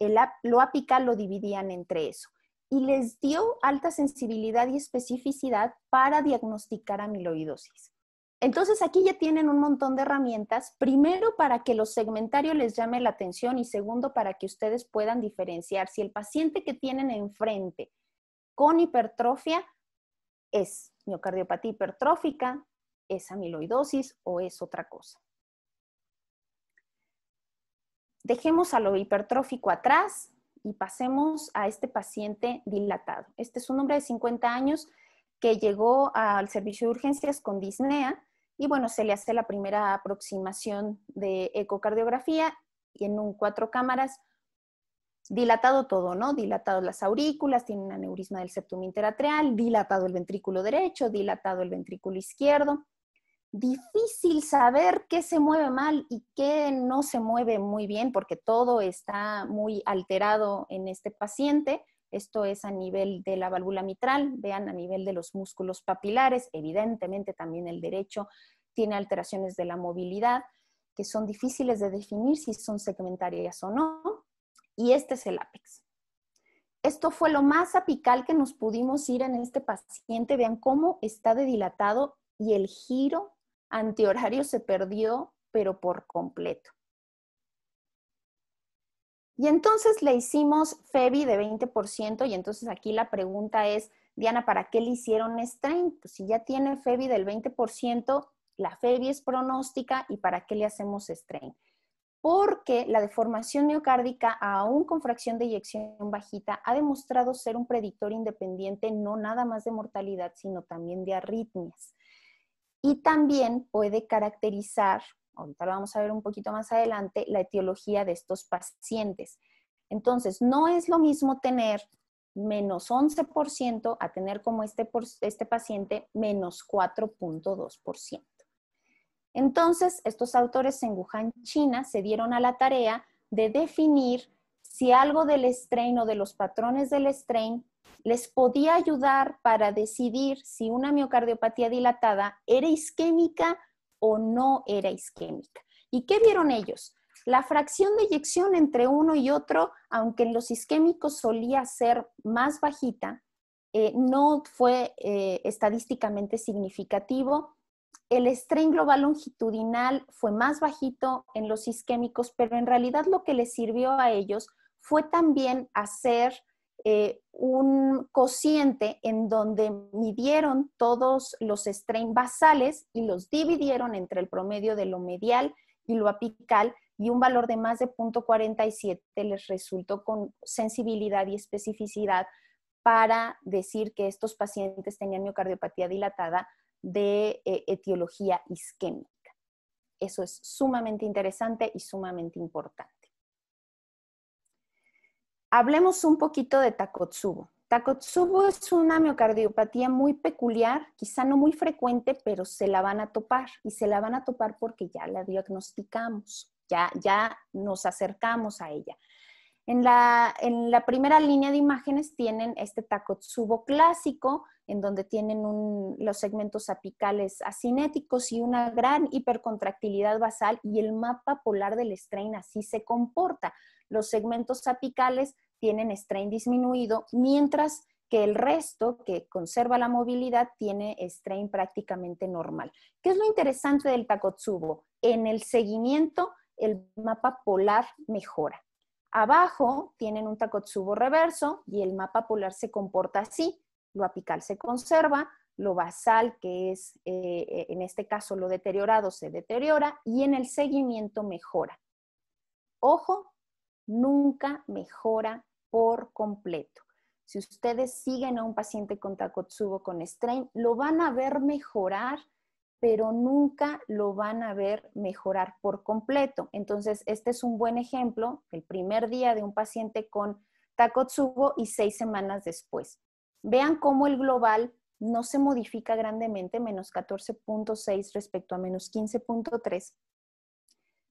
el, lo apical lo dividían entre eso. Y les dio alta sensibilidad y especificidad para diagnosticar amiloidosis. Entonces aquí ya tienen un montón de herramientas, primero para que los segmentarios les llame la atención y segundo para que ustedes puedan diferenciar si el paciente que tienen enfrente con hipertrofia es miocardiopatía hipertrófica, es amiloidosis o es otra cosa. Dejemos a lo hipertrófico atrás y pasemos a este paciente dilatado. Este es un hombre de 50 años que llegó al servicio de urgencias con disnea y bueno, se le hace la primera aproximación de ecocardiografía y en un cuatro cámaras, dilatado todo, ¿no? Dilatado las aurículas, tiene un aneurisma del septum interatrial, dilatado el ventrículo derecho, dilatado el ventrículo izquierdo. Difícil saber qué se mueve mal y qué no se mueve muy bien porque todo está muy alterado en este paciente. Esto es a nivel de la válvula mitral, vean a nivel de los músculos papilares, evidentemente también el derecho tiene alteraciones de la movilidad que son difíciles de definir si son segmentarias o no. Y este es el ápex. Esto fue lo más apical que nos pudimos ir en este paciente. Vean cómo está de dilatado y el giro antihorario se perdió, pero por completo. Y entonces le hicimos FEBI de 20% y entonces aquí la pregunta es, Diana, ¿para qué le hicieron strain? Pues si ya tiene FEBI del 20%, la FEBI es pronóstica y ¿para qué le hacemos strain? Porque la deformación neocárdica aún con fracción de eyección bajita, ha demostrado ser un predictor independiente no nada más de mortalidad, sino también de arritmias. Y también puede caracterizar ahorita lo vamos a ver un poquito más adelante, la etiología de estos pacientes. Entonces, no es lo mismo tener menos 11% a tener como este, este paciente menos 4.2%. Entonces, estos autores en Wuhan, China, se dieron a la tarea de definir si algo del strain o de los patrones del strain les podía ayudar para decidir si una miocardiopatía dilatada era isquémica o no era isquémica. ¿Y qué vieron ellos? La fracción de eyección entre uno y otro, aunque en los isquémicos solía ser más bajita, eh, no fue eh, estadísticamente significativo. El estrés global longitudinal fue más bajito en los isquémicos, pero en realidad lo que les sirvió a ellos fue también hacer eh, un cociente en donde midieron todos los strain basales y los dividieron entre el promedio de lo medial y lo apical y un valor de más de 0.47 les resultó con sensibilidad y especificidad para decir que estos pacientes tenían miocardiopatía dilatada de eh, etiología isquémica. Eso es sumamente interesante y sumamente importante. Hablemos un poquito de Takotsubo. Takotsubo es una miocardiopatía muy peculiar, quizá no muy frecuente, pero se la van a topar y se la van a topar porque ya la diagnosticamos, ya, ya nos acercamos a ella. En la, primera línea de imágenes tienen este Takotsubo clásico, en donde tienen los segmentos apicales asinéticos y una gran hipercontractilidad basal y el mapa polar del strain así se comporta los segmentos apicales tienen strain disminuido, mientras que el resto, que conserva la movilidad, tiene strain prácticamente normal. ¿Qué es lo interesante del Takotsubo? En el seguimiento, el mapa polar mejora. Abajo tienen un Takotsubo reverso y el mapa polar se comporta así. Lo apical se conserva, lo basal, que es eh, en este caso lo deteriorado, se deteriora y en el seguimiento mejora. Ojo nunca mejora por completo. Si ustedes siguen a un paciente con Takotsubo con strain, lo van a ver mejorar, pero nunca lo van a ver mejorar por completo. Entonces, este es un buen ejemplo, el primer día de un paciente con Takotsubo y seis semanas después. Vean cómo el global no se modifica grandemente, menos 14.6 respecto a menos 15.3,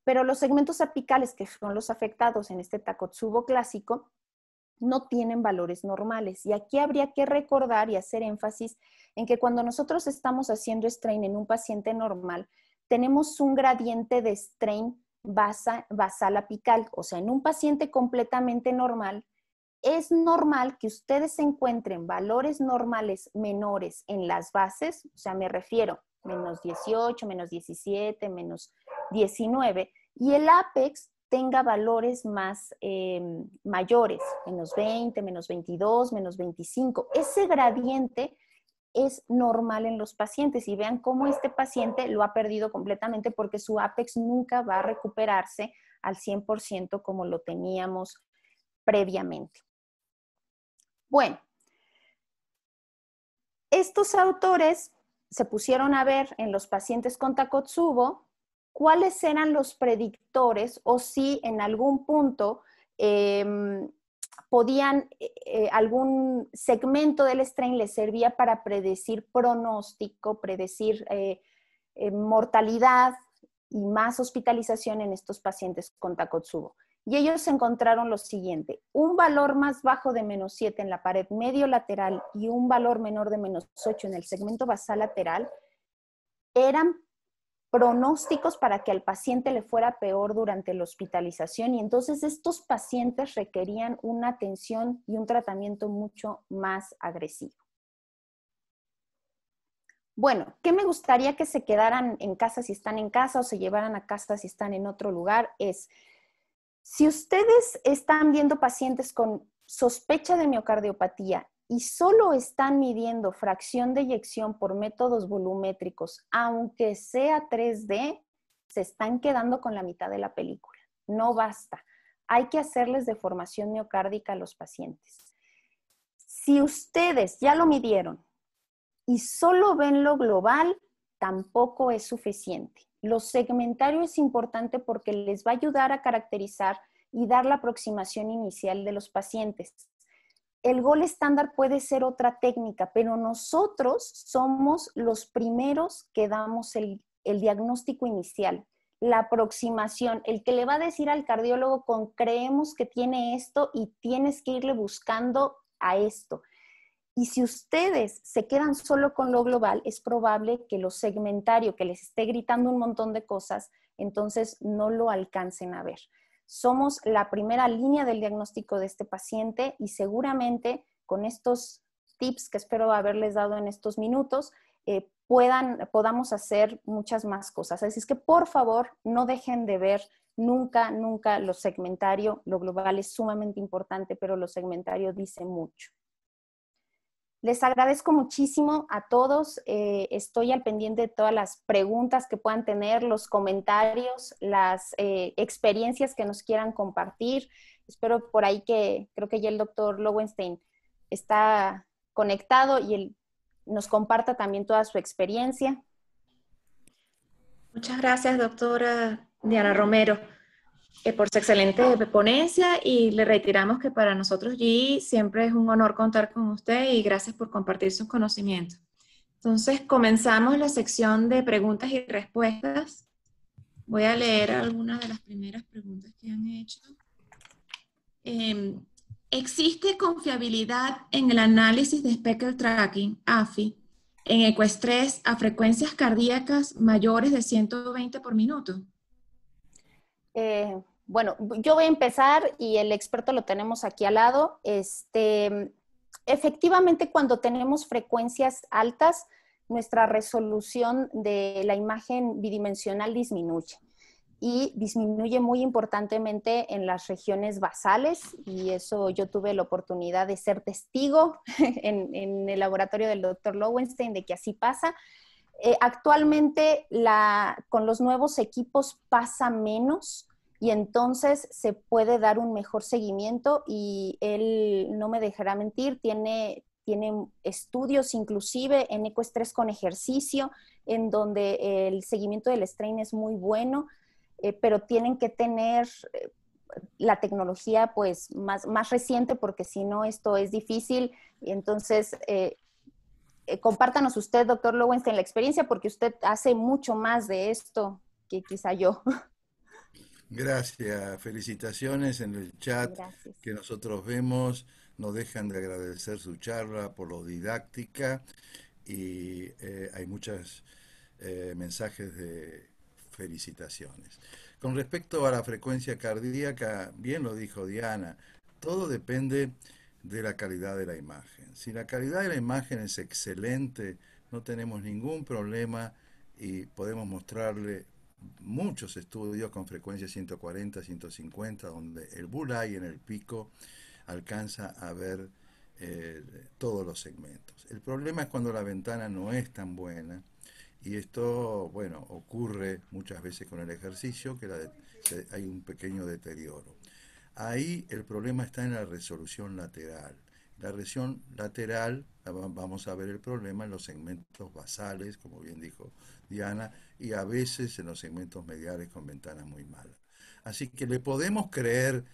pero los segmentos apicales, que son los afectados en este tacotsubo clásico, no tienen valores normales. Y aquí habría que recordar y hacer énfasis en que cuando nosotros estamos haciendo strain en un paciente normal, tenemos un gradiente de strain basal apical. O sea, en un paciente completamente normal, es normal que ustedes encuentren valores normales menores en las bases, o sea, me refiero menos 18, menos 17, menos 19, y el APEX tenga valores más eh, mayores, menos 20, menos 22, menos 25. Ese gradiente es normal en los pacientes y vean cómo este paciente lo ha perdido completamente porque su apex nunca va a recuperarse al 100% como lo teníamos previamente. Bueno, estos autores se pusieron a ver en los pacientes con tacotsubo cuáles eran los predictores o si en algún punto em, podían, eh, eh, algún segmento del strain les servía para predecir pronóstico, predecir eh, mortalidad y más hospitalización en estos pacientes con tacotsubo y ellos encontraron lo siguiente, un valor más bajo de menos 7 en la pared medio lateral y un valor menor de menos 8 en el segmento basal lateral eran pronósticos para que al paciente le fuera peor durante la hospitalización y entonces estos pacientes requerían una atención y un tratamiento mucho más agresivo. Bueno, ¿qué me gustaría que se quedaran en casa si están en casa o se llevaran a casa si están en otro lugar? Es si ustedes están viendo pacientes con sospecha de miocardiopatía y solo están midiendo fracción de eyección por métodos volumétricos, aunque sea 3D, se están quedando con la mitad de la película. No basta. Hay que hacerles deformación miocárdica a los pacientes. Si ustedes ya lo midieron y solo ven lo global, tampoco es suficiente. Lo segmentario es importante porque les va a ayudar a caracterizar y dar la aproximación inicial de los pacientes. El gol estándar puede ser otra técnica, pero nosotros somos los primeros que damos el, diagnóstico inicial, la aproximación, el que le va a decir al cardiólogo con creemos que tiene esto y tienes que irle buscando a esto. Y si ustedes se quedan solo con lo global, es probable que lo segmentario, que les esté gritando un montón de cosas, entonces no lo alcancen a ver. Somos la primera línea del diagnóstico de este paciente y seguramente con estos tips que espero haberles dado en estos minutos, eh, podamos hacer muchas más cosas. Así es que por favor no dejen de ver nunca, nunca lo segmentario. Lo global es sumamente importante, pero lo segmentario dice mucho. Les agradezco muchísimo a todos. Eh, estoy al pendiente de todas las preguntas que puedan tener, los comentarios, las eh, experiencias que nos quieran compartir. Espero por ahí que creo que ya el doctor Lowenstein está conectado y él nos comparta también toda su experiencia. Muchas gracias, doctora Diana Romero. Eh, por su excelente ponencia y le retiramos que para nosotros, G, siempre es un honor contar con usted y gracias por compartir sus conocimientos. Entonces, comenzamos la sección de preguntas y respuestas. Voy a leer algunas de las primeras preguntas que han hecho. Em, ¿Existe confiabilidad en el análisis de Speckle Tracking, AFI, en ecuestrés a frecuencias cardíacas mayores de 120 por minuto? Eh, bueno, yo voy a empezar y el experto lo tenemos aquí al lado. Este, efectivamente, cuando tenemos frecuencias altas, nuestra resolución de la imagen bidimensional disminuye y disminuye muy importantemente en las regiones basales y eso yo tuve la oportunidad de ser testigo *laughs* en el laboratorio del doctor Lowenstein de que así pasa. Eh, actualmente con los nuevos equipos pasa menos y entonces se puede dar un mejor seguimiento y él no me dejará mentir, tiene, tiene estudios inclusive en Ecoestrés con ejercicio, en donde el seguimiento del strain es muy bueno, eh, pero tienen que tener eh, la tecnología pues más, más reciente porque si no esto es difícil. Y entonces eh, compártanos usted, doctor Lowenstein, la experiencia, porque usted hace mucho más de esto que quizá yo. *laughs* Gracias, felicitaciones en el chat que nosotros vemos, no dejan de agradecer su charla por lo didáctica y eh, hay muchos eh, mensajes de felicitaciones. Con respecto a la frecuencia cardíaca, bien lo dijo Diana, todo depende de la calidad de la imagen. Si la calidad de la imagen es excelente, no tenemos ningún problema y podemos mostrarle muchos estudios con frecuencia 140, 150, donde el bullseye en el pico alcanza a ver eh, todos los segmentos. El problema es cuando la ventana no es tan buena y esto, bueno, ocurre muchas veces con el ejercicio que hay un pequeño deterioro. Ahí el problema está en la resolución lateral. La resolución lateral, vamos a ver el problema en los segmentos basales, como bien dijo Diana, y a veces en los segmentos mediales con ventanas muy malas. Así que le podemos creer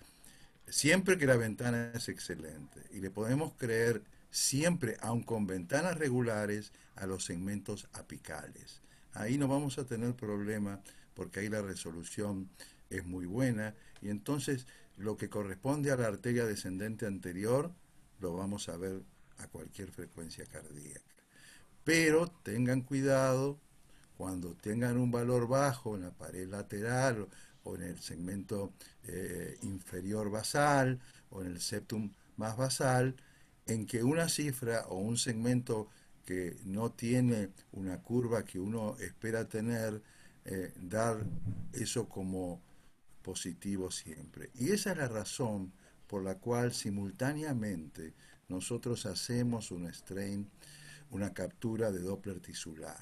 siempre que la ventana es excelente y le podemos creer siempre, aun con ventanas regulares, a los segmentos apicales. Ahí no vamos a tener problema porque ahí la resolución es muy buena y entonces lo que corresponde a la arteria descendente anterior lo vamos a ver a cualquier frecuencia cardíaca. Pero tengan cuidado cuando tengan un valor bajo en la pared lateral o en el segmento eh, inferior basal o en el septum más basal, en que una cifra o un segmento que no tiene una curva que uno espera tener, eh, dar eso como positivo siempre. Y esa es la razón por la cual simultáneamente nosotros hacemos un strain, una captura de Doppler tisular,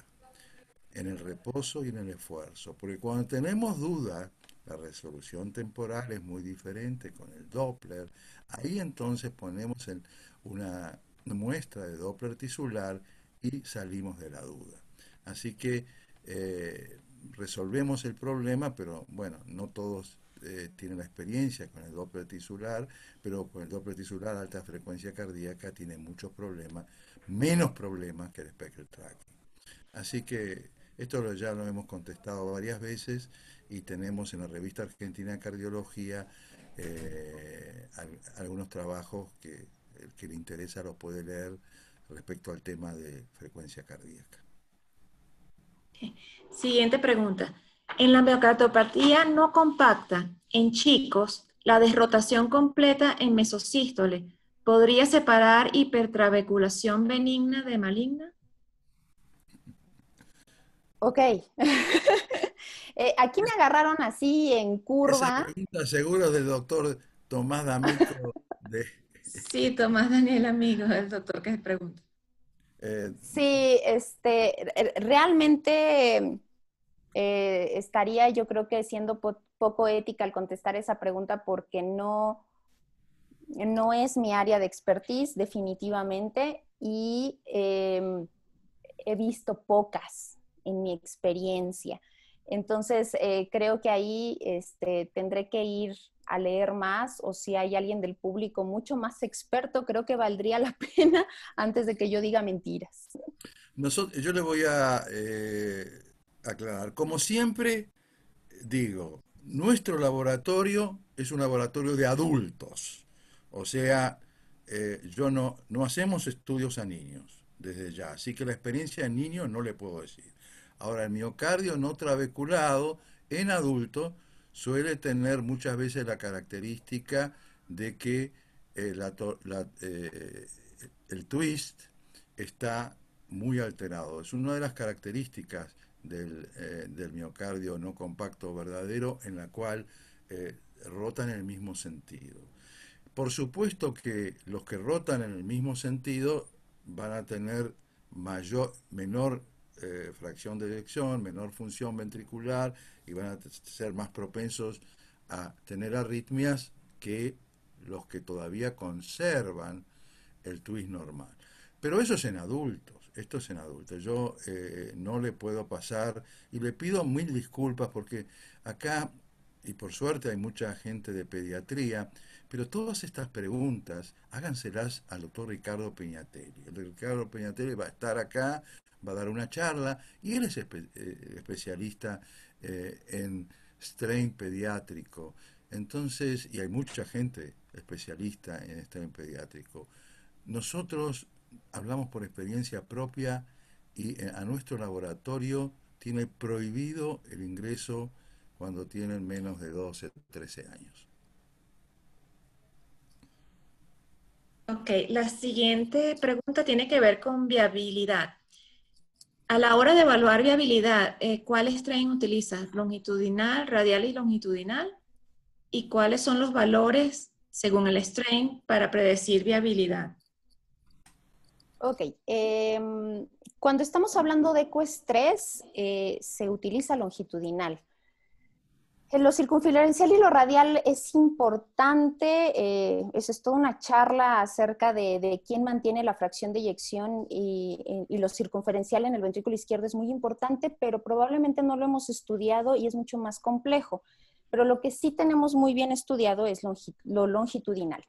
en el reposo y en el esfuerzo. Porque cuando tenemos duda, la resolución temporal es muy diferente con el Doppler. Ahí entonces ponemos una muestra de Doppler tisular y salimos de la duda. Así que eh, resolvemos el problema, pero bueno, no todos eh, tienen la experiencia con el doble tisular, pero con el doble tisular alta frecuencia cardíaca tiene muchos problemas, menos problemas que el espectro Tracking. Así que esto ya lo hemos contestado varias veces y tenemos en la revista Argentina de Cardiología eh, algunos trabajos que el que le interesa lo puede leer respecto al tema de frecuencia cardíaca. Siguiente pregunta. En la miocardiopatía no compacta, en chicos, la desrotación completa en mesocístole. podría separar hipertraveculación benigna de maligna. Ok. *laughs* Eh, aquí me agarraron así en curva. Esa pregunta seguro del doctor Tomás D'Amico. sí, Tomás Daniel Amigo, el doctor que pregunta. Eh, sí, este, realmente eh, estaría yo creo que siendo poco ética al contestar esa pregunta porque no, es mi área de expertise definitivamente y em, he visto pocas en mi experiencia. Entonces, eh, creo que ahí este, tendré que ir a leer más o si hay alguien del público mucho más experto, creo que valdría la *laughs* pena antes de que yo diga mentiras. yo le voy a eh, aclarar, como siempre digo, nuestro laboratorio es un laboratorio de adultos, o sea, eh, yo no, no hacemos estudios a niños desde ya, así que la experiencia de niños no le puedo decir. Ahora, el miocardio no trabeculado en adulto suele tener muchas veces la característica de que eh, eh, el twist está muy alterado. Es una de las características del, eh, miocardio no compacto verdadero en la cual rota en el mismo sentido. Por supuesto que los que rotan en el mismo sentido van a tener mayor, menor eh, fracción de eyección, menor función ventricular y van a ser más propensos a tener arritmias que los que todavía conservan el twist normal. Pero eso es en adultos, esto es en adultos. Yo eh, no le puedo pasar y le pido mil disculpas porque acá, y por suerte hay mucha gente de pediatría, pero todas estas preguntas háganselas al doctor Ricardo Peñatelli. El doctor Ricardo Peñatelli va a estar acá va a dar una charla y él es eh, especialista eh, en strain pediátrico. Entonces, y hay mucha gente especialista en strain pediátrico. Nosotros hablamos por experiencia propia y eh, a nuestro laboratorio tiene prohibido el ingreso cuando tienen menos de 12, 13 años. Ok, la siguiente pregunta tiene que ver con viabilidad. A la hora de evaluar viabilidad, ¿cuál eh, ¿cuáles strain utilizas? ¿Longitudinal, radial y longitudinal? ¿Y cuáles son los valores según el strain para predecir viabilidad? Ok, em, cuando estamos hablando de ecoestrés, eh, se utiliza longitudinal. Lo circunferencial y lo radial es importante, eh, eso es toda una charla acerca de, quién mantiene la fracción de eyección y, lo circunferencial en el ventrículo izquierdo es muy importante, pero probablemente no lo hemos estudiado y es mucho más complejo. Pero lo que sí tenemos muy bien estudiado es lo longitudinal.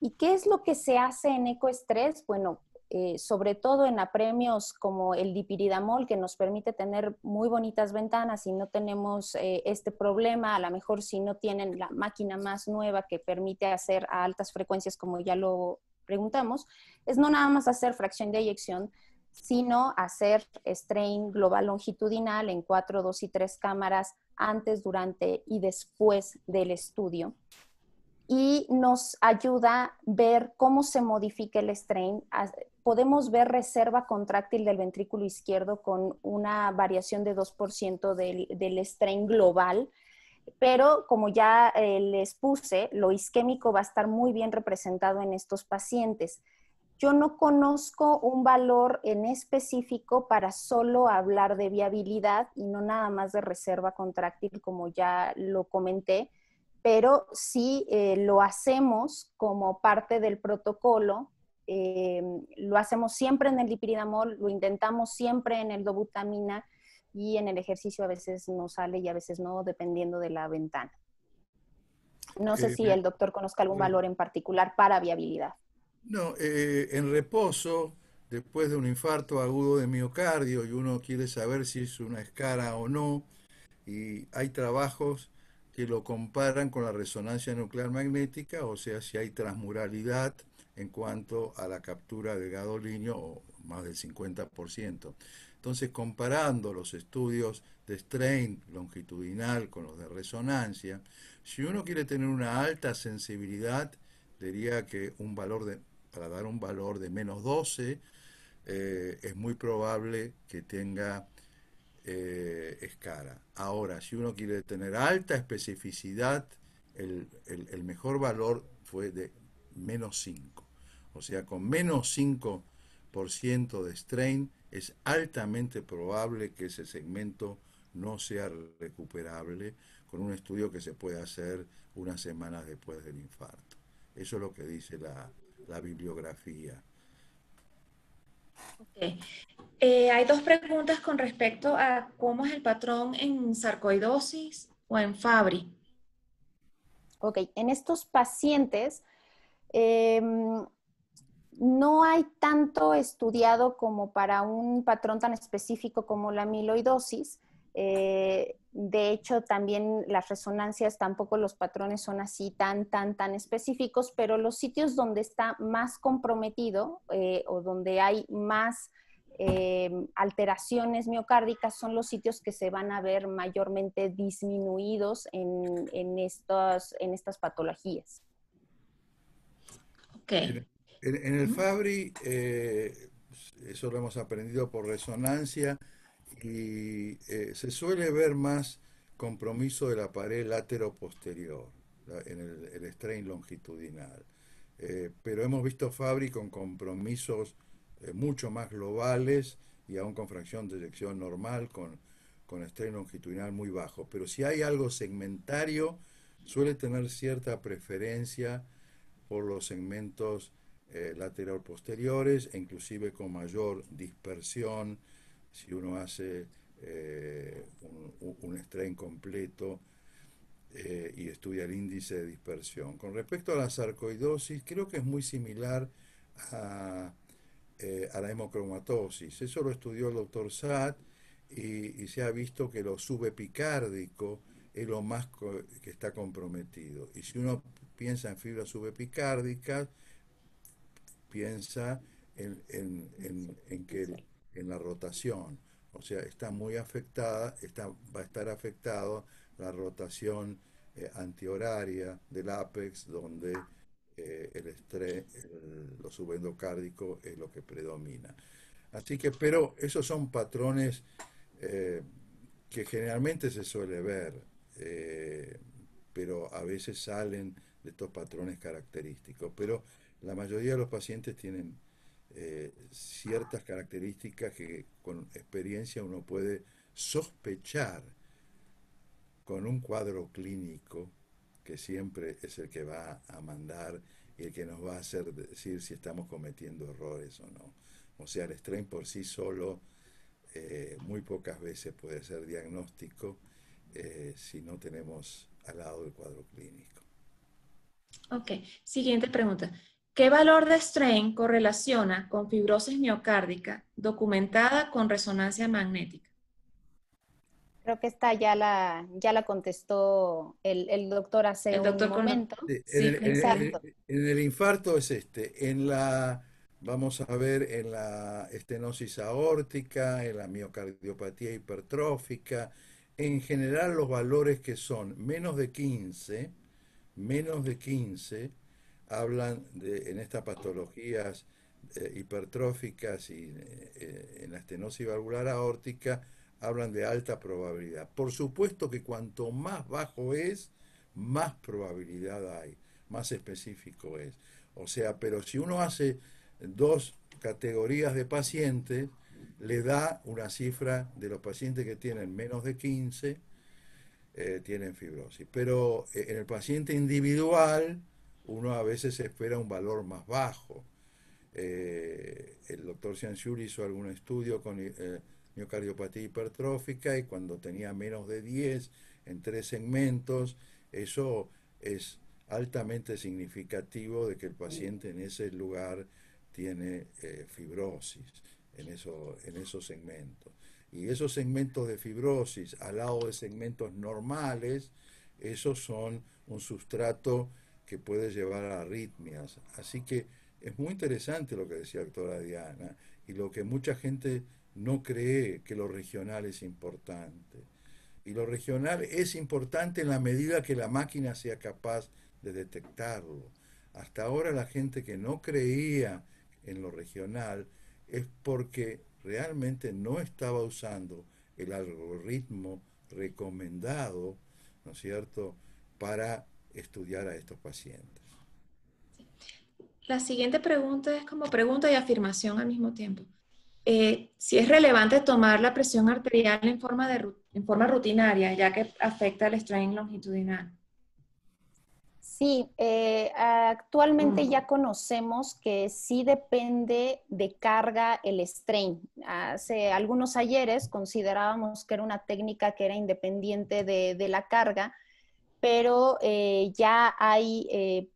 ¿Y qué es lo que se hace en ecoestrés? Bueno, eh, sobre todo en apremios como el dipiridamol, que nos permite tener muy bonitas ventanas y no tenemos eh, este problema, a lo mejor si no tienen la máquina más nueva que permite hacer a altas frecuencias, como ya lo preguntamos, es no nada más hacer fracción de eyección, sino hacer strain global longitudinal en cuatro, dos y tres cámaras antes, durante y después del estudio y nos ayuda a ver cómo se modifica el strain podemos ver reserva contráctil del ventrículo izquierdo con una variación de 2% del, del global, pero como ya eh, les puse, lo isquémico va a estar muy bien representado en estos pacientes. Yo no conozco un valor en específico para solo hablar de viabilidad y no nada más de reserva contráctil, como ya lo comenté, pero si eh, lo hacemos como parte del protocolo eh, lo hacemos siempre en el lipiridamol, lo intentamos siempre en el dobutamina y en el ejercicio a veces no sale y a veces no, dependiendo de la ventana. No sé si el doctor conozca algún valor en particular para viabilidad. No, eh, en reposo, después de un infarto agudo de miocardio y uno quiere saber si es una escara o no, y hay trabajos que lo comparan con la resonancia nuclear magnética, o sea, si hay transmuralidad en cuanto a la captura de gadolinio, más del 50%. Entonces, comparando los estudios de strain longitudinal con los de resonancia, si uno quiere tener una alta sensibilidad, diría que un valor de, para dar un valor de menos 12, eh, es muy probable que tenga eh, escara. Ahora, si uno quiere tener alta especificidad, el mejor valor fue de menos 5. O sea, con menos 5% de strain es altamente probable que ese segmento no sea recuperable con un estudio que se puede hacer unas semanas después del infarto. Eso es lo que dice la, bibliografía. Eh, hay dos preguntas con respecto a cómo es el patrón en sarcoidosis o en Fabry. Ok, en estos pacientes Em, no hay tanto estudiado como para un patrón tan específico como la amiloidosis. Eh, de hecho, también las resonancias, tampoco los patrones son así tan, tan, tan específicos, pero los sitios donde está más comprometido eh, o donde hay más em, alteraciones miocárdicas son los sitios que se van a ver mayormente disminuidos en estas patologías. En, el Fabri, eh, eso lo hemos aprendido por resonancia, y eh, se suele ver más compromiso de la pared látero-posterior, en el, strain longitudinal. Eh, pero hemos visto Fabri con compromisos mucho más globales y aún con fracción de eyección normal, con, con strain longitudinal muy bajo. Pero si hay algo segmentario, suele tener cierta preferencia por los segmentos eh, lateral posteriores, e inclusive con mayor dispersión. Si uno hace eh, un, un completo eh, y estudia el índice de dispersión. Con respecto a la sarcoidosis, creo que es muy similar a, la hemocromatosis. Eso lo estudió el doctor Saad y, y se ha visto que lo subepicárdico es lo más que está comprometido. Y si uno piensa en fibras subepicárdicas, piensa en, que, en la rotación. O sea, está muy afectada, va a estar afectado la rotación eh, antihoraria del ápex, donde eh, el estrés, lo subendocárdico es lo que predomina. Así que, pero esos son patrones eh, que generalmente se suele ver. Eh, pero a veces salen de estos patrones característicos. Pero la mayoría de los pacientes tienen eh, ciertas características que con experiencia uno puede sospechar con un cuadro clínico que siempre es el que va a mandar y el que nos va a hacer decir si estamos cometiendo errores o no. O sea, el estrés por sí solo eh, muy pocas veces puede ser diagnóstico eh, si no tenemos al lado el cuadro clínico. Ok, siguiente pregunta. ¿Qué valor de strain correlaciona con fibrosis miocárdica documentada con resonancia magnética? Creo que esta ya la, ya la contestó el, doctor hace un momento. el, Exacto. en, el, infarto es este. En la, vamos a ver, en la estenosis aórtica, en la miocardiopatía hipertrófica, en general los valores que son menos de 15, menos de 15, hablan de, en estas patologías eh, hipertróficas y eh, en la estenosis valvular aórtica, hablan de alta probabilidad. Por supuesto que cuanto más bajo es, más probabilidad hay, más específico es. O sea, pero si uno hace dos categorías de pacientes, le da una cifra de los pacientes que tienen menos de 15, eh, tienen fibrosis. Pero eh, en el paciente individual, uno a veces espera un valor más bajo. Eh, el doctor Cianciuri hizo algún estudio con miocardiopatía hipertrófica y cuando tenía menos de 10 en tres segmentos, eso es altamente significativo de que el paciente en ese lugar tiene fibrosis en, eso, en esos segmentos. Y esos segmentos de fibrosis al lado de segmentos normales, esos son un sustrato que puede llevar a arritmias. Así que es muy interesante lo que decía la doctora Diana y lo que mucha gente no cree que lo regional es importante. Y lo regional es importante en la medida que la máquina sea capaz de detectarlo. Hasta ahora la gente que no creía en lo regional es porque realmente no estaba usando el algoritmo recomendado, ¿no es cierto?, para estudiar a estos pacientes. La siguiente pregunta es como pregunta y afirmación al mismo tiempo. Eh, si es relevante tomar la presión arterial en forma, de, en forma rutinaria, ya que afecta al strain longitudinal. Sí, eh, actualmente mm. ya conocemos que sí depende de carga el strain. Hace algunos ayeres considerábamos que era una técnica que era independiente de, la carga, pero eh, ya hay eh,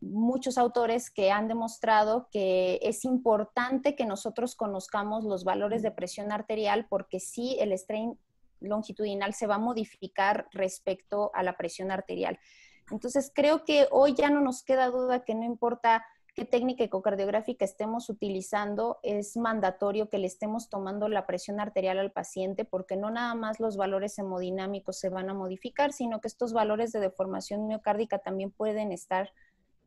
muchos autores que han demostrado que es importante que nosotros conozcamos los valores de presión arterial porque sí el strain longitudinal se va a modificar respecto a la presión arterial. Entonces, creo que hoy ya no nos queda duda que no importa qué técnica ecocardiográfica estemos utilizando, es mandatorio que le estemos tomando la presión arterial al paciente porque no nada más los valores hemodinámicos se van a modificar, sino que estos valores de deformación miocárdica también pueden estar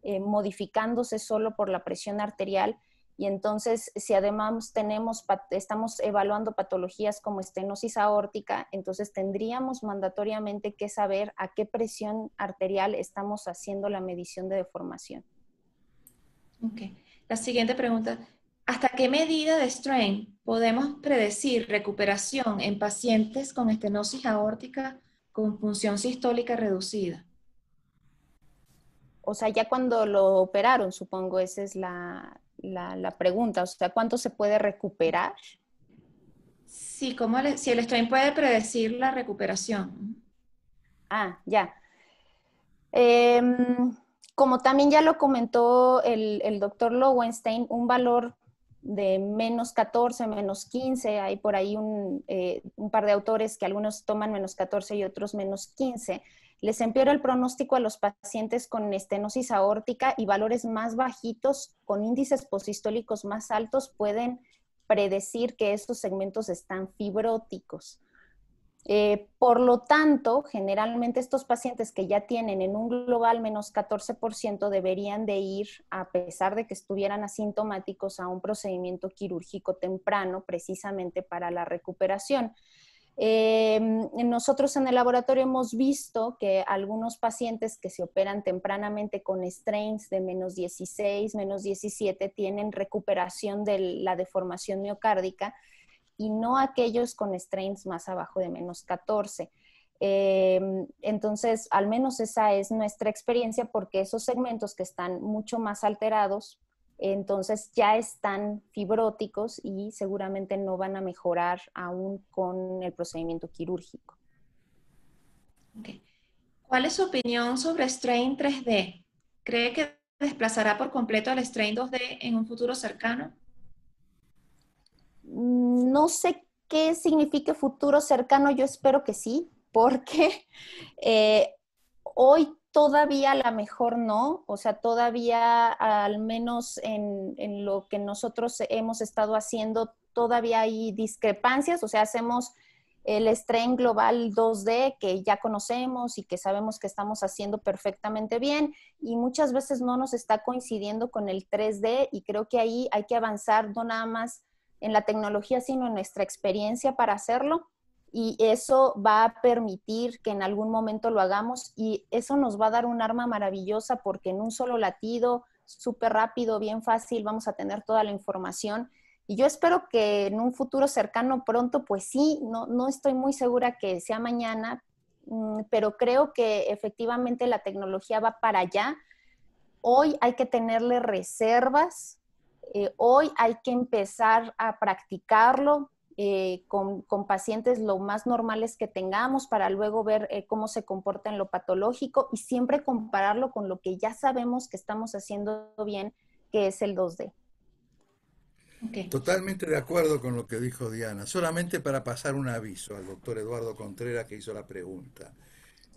eh, modificándose solo por la presión arterial y entonces, si además tenemos, estamos evaluando patologías como estenosis aórtica, entonces tendríamos mandatoriamente que saber a qué presión arterial estamos haciendo la medición de deformación. Ok. La siguiente pregunta. ¿Hasta qué medida de strain podemos predecir recuperación en pacientes con estenosis aórtica con función sistólica reducida? O sea, ya cuando lo operaron, supongo, esa es la, la, pregunta, o sea, ¿cuánto se puede recuperar? Sí, ¿cómo? si el strain puede predecir la recuperación. Ah, ya. Em, como también ya lo comentó el, el doctor Lowenstein, un valor de menos 14, menos 15, hay por ahí eh, un, par de autores que algunos toman menos 14 y otros menos 15. Les empeora el pronóstico a los pacientes con estenosis aórtica y valores más bajitos, con índices posistólicos más altos, pueden predecir que estos segmentos están fibróticos. Eh, por lo tanto, generalmente estos pacientes que ya tienen en un global menos 14% deberían de ir, a pesar de que estuvieran asintomáticos, a un procedimiento quirúrgico temprano precisamente para la recuperación. Em, nosotros en el laboratorio hemos visto que algunos pacientes que se operan tempranamente con strains de menos 16, menos 17 tienen recuperación de la deformación miocárdica y no aquellos con strains más abajo de menos 14. Em, entonces, al menos esa es nuestra experiencia porque esos segmentos que están mucho más alterados, entonces ya están fibróticos y seguramente no van a mejorar aún con el procedimiento quirúrgico. ¿Cuál es su opinión sobre Strain 3D? ¿Cree que desplazará por completo al Strain 2D en un futuro cercano? Mm, no sé qué significa futuro cercano, yo espero que sí, porque *laughs* eh, hoy todavía la lo mejor no, o sea, todavía al menos en, lo que nosotros hemos estado haciendo, todavía hay discrepancias, o sea, hacemos el estren global 2D que ya conocemos y que sabemos que estamos haciendo perfectamente bien y muchas veces no nos está coincidiendo con el 3D y creo que ahí hay que avanzar no nada más en la tecnología, sino en nuestra experiencia para hacerlo. Y eso va a permitir que en algún momento lo hagamos y eso nos va a dar un arma maravillosa porque en un solo latido, súper rápido, bien fácil, vamos a tener toda la información. Y yo espero que en un futuro cercano pronto, pues sí, no, no estoy muy segura que sea mañana, mm, pero creo que efectivamente la tecnología va para allá. Hoy hay que tenerle reservas eh, hoy hay que empezar a practicarlo eh, con, pacientes lo más normales que tengamos para luego ver eh, cómo se comporta en lo patológico y siempre compararlo con lo que ya sabemos que estamos haciendo bien, que es el 2D. Totalmente de acuerdo con lo que dijo Diana. Solamente para pasar un aviso al doctor Eduardo Contreras que hizo la pregunta.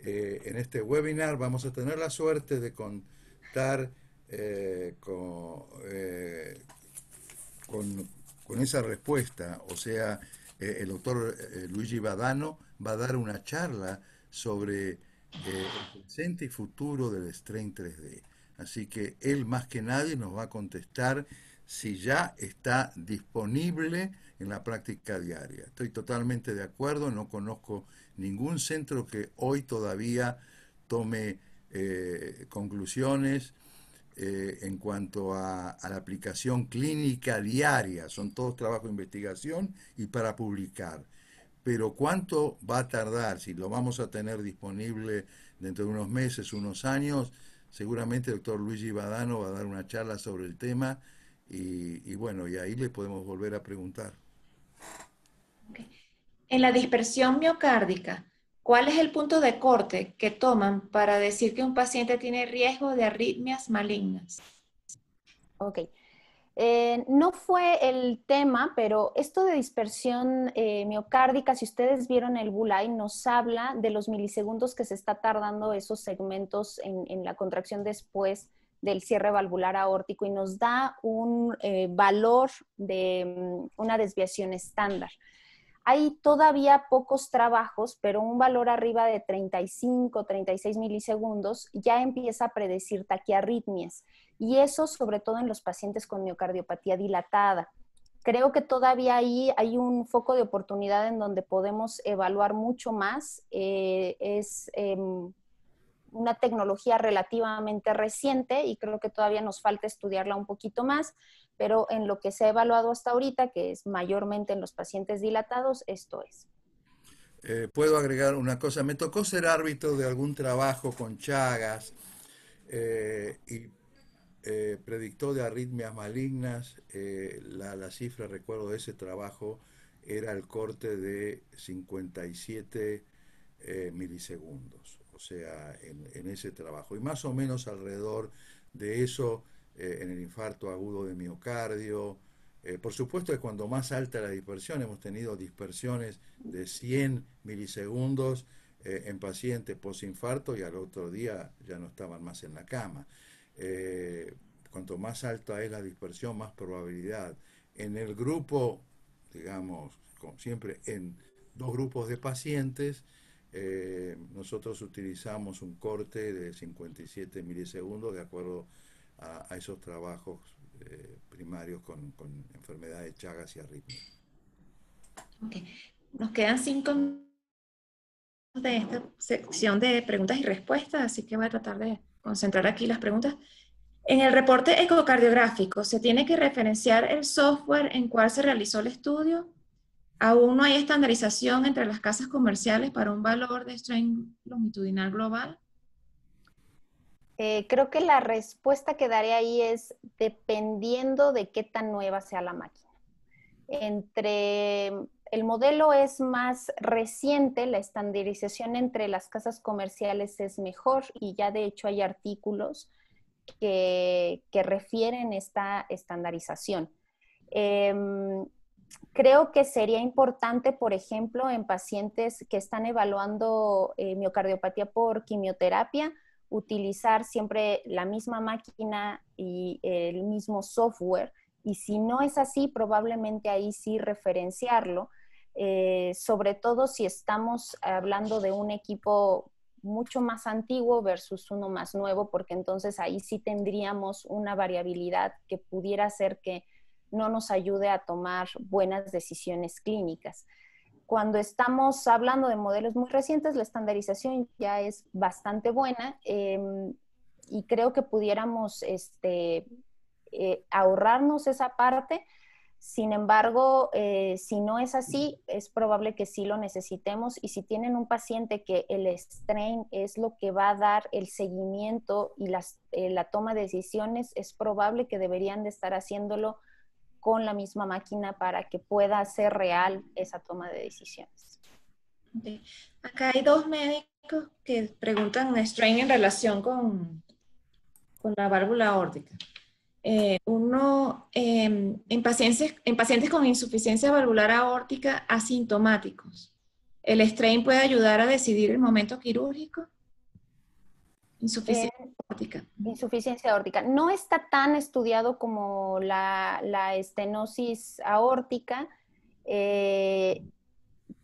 en este webinar vamos a tener la suerte de contar eh, eh, con, esa respuesta, o sea, eh, el doctor Luigi Badano va a dar una charla sobre el presente y futuro del strain 3D. Así que él más que nadie nos va a contestar si ya está disponible en la práctica diaria. Estoy totalmente de acuerdo, no conozco ningún centro que hoy todavía tome conclusiones eh, en cuanto a, la aplicación clínica diaria. Son todos trabajos de investigación y para publicar. Pero cuánto va a tardar, si lo vamos a tener disponible dentro de unos meses, unos años, seguramente el doctor Luigi Badano va a dar una charla sobre el tema y, bueno, y ahí le podemos volver a preguntar. En la dispersión miocárdica, ¿Cuál es el punto de corte que toman para decir que un paciente tiene riesgo de arritmias malignas? Ok. Eh, no fue el tema, pero esto de dispersión eh, miocárdica, si ustedes vieron el Gulai, nos habla de los milisegundos que se está tardando esos segmentos en, la contracción después del cierre valvular aórtico y nos da un eh, valor de mm, una desviación estándar. Hay todavía pocos trabajos, pero un valor arriba de 35, 36 milisegundos ya empieza a predecir taquiarritmias y eso sobre todo en los pacientes con miocardiopatía dilatada. Creo que todavía ahí hay un foco de oportunidad en donde podemos evaluar mucho más. Eh, es em, una tecnología relativamente reciente y creo que todavía nos falta estudiarla un poquito más, pero en lo que se ha evaluado hasta ahorita, que es mayormente en los pacientes dilatados, esto es. Eh, puedo agregar una cosa, me tocó ser árbitro de algún trabajo con Chagas eh, y eh, predictó de arritmias malignas, la, cifra, recuerdo de ese trabajo, era el corte de 57 milisegundos o sea, en, ese trabajo. Y más o menos alrededor de eso, eh, en el infarto agudo de miocardio, eh, por supuesto que cuando más alta la dispersión, hemos tenido dispersiones de 100 milisegundos eh, en pacientes post y al otro día ya no estaban más en la cama. cuanto más alta es la dispersión, más probabilidad. En el grupo, digamos, como siempre, en dos grupos de pacientes, eh, nosotros utilizamos un corte de 57 milisegundos de acuerdo a, esos trabajos eh, primarios con, enfermedades chagas y arritmias. Okay. Nos quedan cinco de esta sección de preguntas y respuestas, así que voy a tratar de concentrar aquí las preguntas. En el reporte ecocardiográfico, ¿se tiene que referenciar el software en cual se realizó el estudio? Aún no hay estandarización entre las casas comerciales para un valor de strain longitudinal global. Eh, creo que la respuesta que daré ahí es dependiendo de qué tan nueva sea la máquina. Entre el modelo es más reciente, la estandarización entre las casas comerciales es mejor y ya de hecho hay artículos que, refieren esta estandarización. Em, creo que sería importante, por ejemplo, en pacientes que están evaluando eh, miocardiopatía por quimioterapia, utilizar siempre la misma máquina y el mismo software. Y si no es así, probablemente ahí sí referenciarlo, eh, sobre todo si estamos hablando de un equipo mucho más antiguo versus uno más nuevo, porque entonces ahí sí tendríamos una variabilidad que pudiera ser que no nos ayude a tomar buenas decisiones clínicas. Cuando estamos hablando de modelos muy recientes, la estandarización ya es bastante buena em, y creo que pudiéramos este, eh, ahorrarnos esa parte. Sin embargo, eh, si no es así, es probable que sí lo necesitemos y si tienen un paciente que el strain es lo que va a dar el seguimiento y eh, la toma de decisiones, es probable que deberían de estar haciéndolo con la misma máquina para que pueda ser real esa toma de decisiones. Acá hay dos médicos que preguntan un strain en relación con, con la válvula órtica. Eh, uno, em, en, pacientes, en pacientes con insuficiencia valvular aórtica asintomáticos, ¿el strain puede ayudar a decidir el momento quirúrgico? Eh, insuficiencia. Insuficiencia aórtica. No está tan estudiado como la, estenosis aórtica, eh,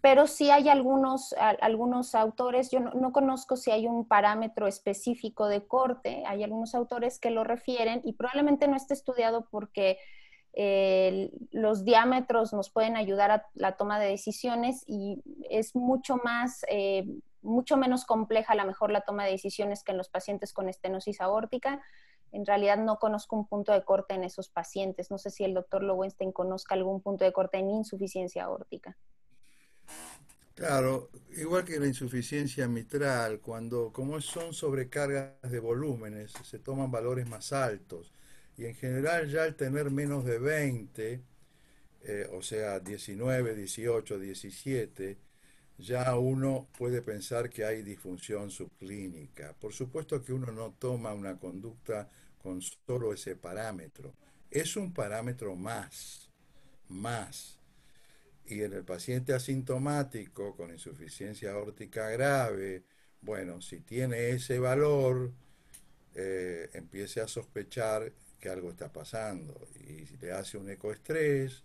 pero sí hay algunos, algunos autores, yo no, conozco si hay un parámetro específico de corte, hay algunos autores que lo refieren y probablemente no esté estudiado porque... Eh, los diámetros nos pueden ayudar a la toma de decisiones y es mucho más eh, mucho menos compleja a lo mejor la toma de decisiones que en los pacientes con estenosis aórtica. En realidad no conozco un punto de corte en esos pacientes. No sé si el doctor Lowenstein conozca algún punto de corte en insuficiencia aórtica. Claro, igual que la insuficiencia mitral, cuando como son sobrecargas de volúmenes, se toman valores más altos. Y en general ya al tener menos de 20, eh, o sea, 19, 18, 17, ya uno puede pensar que hay disfunción subclínica. Por supuesto que uno no toma una conducta con solo ese parámetro. Es un parámetro más, más. Y en el paciente asintomático con insuficiencia aórtica grave, bueno, si tiene ese valor, eh, empiece a sospechar que algo está pasando. Y si le hace un ecoestrés,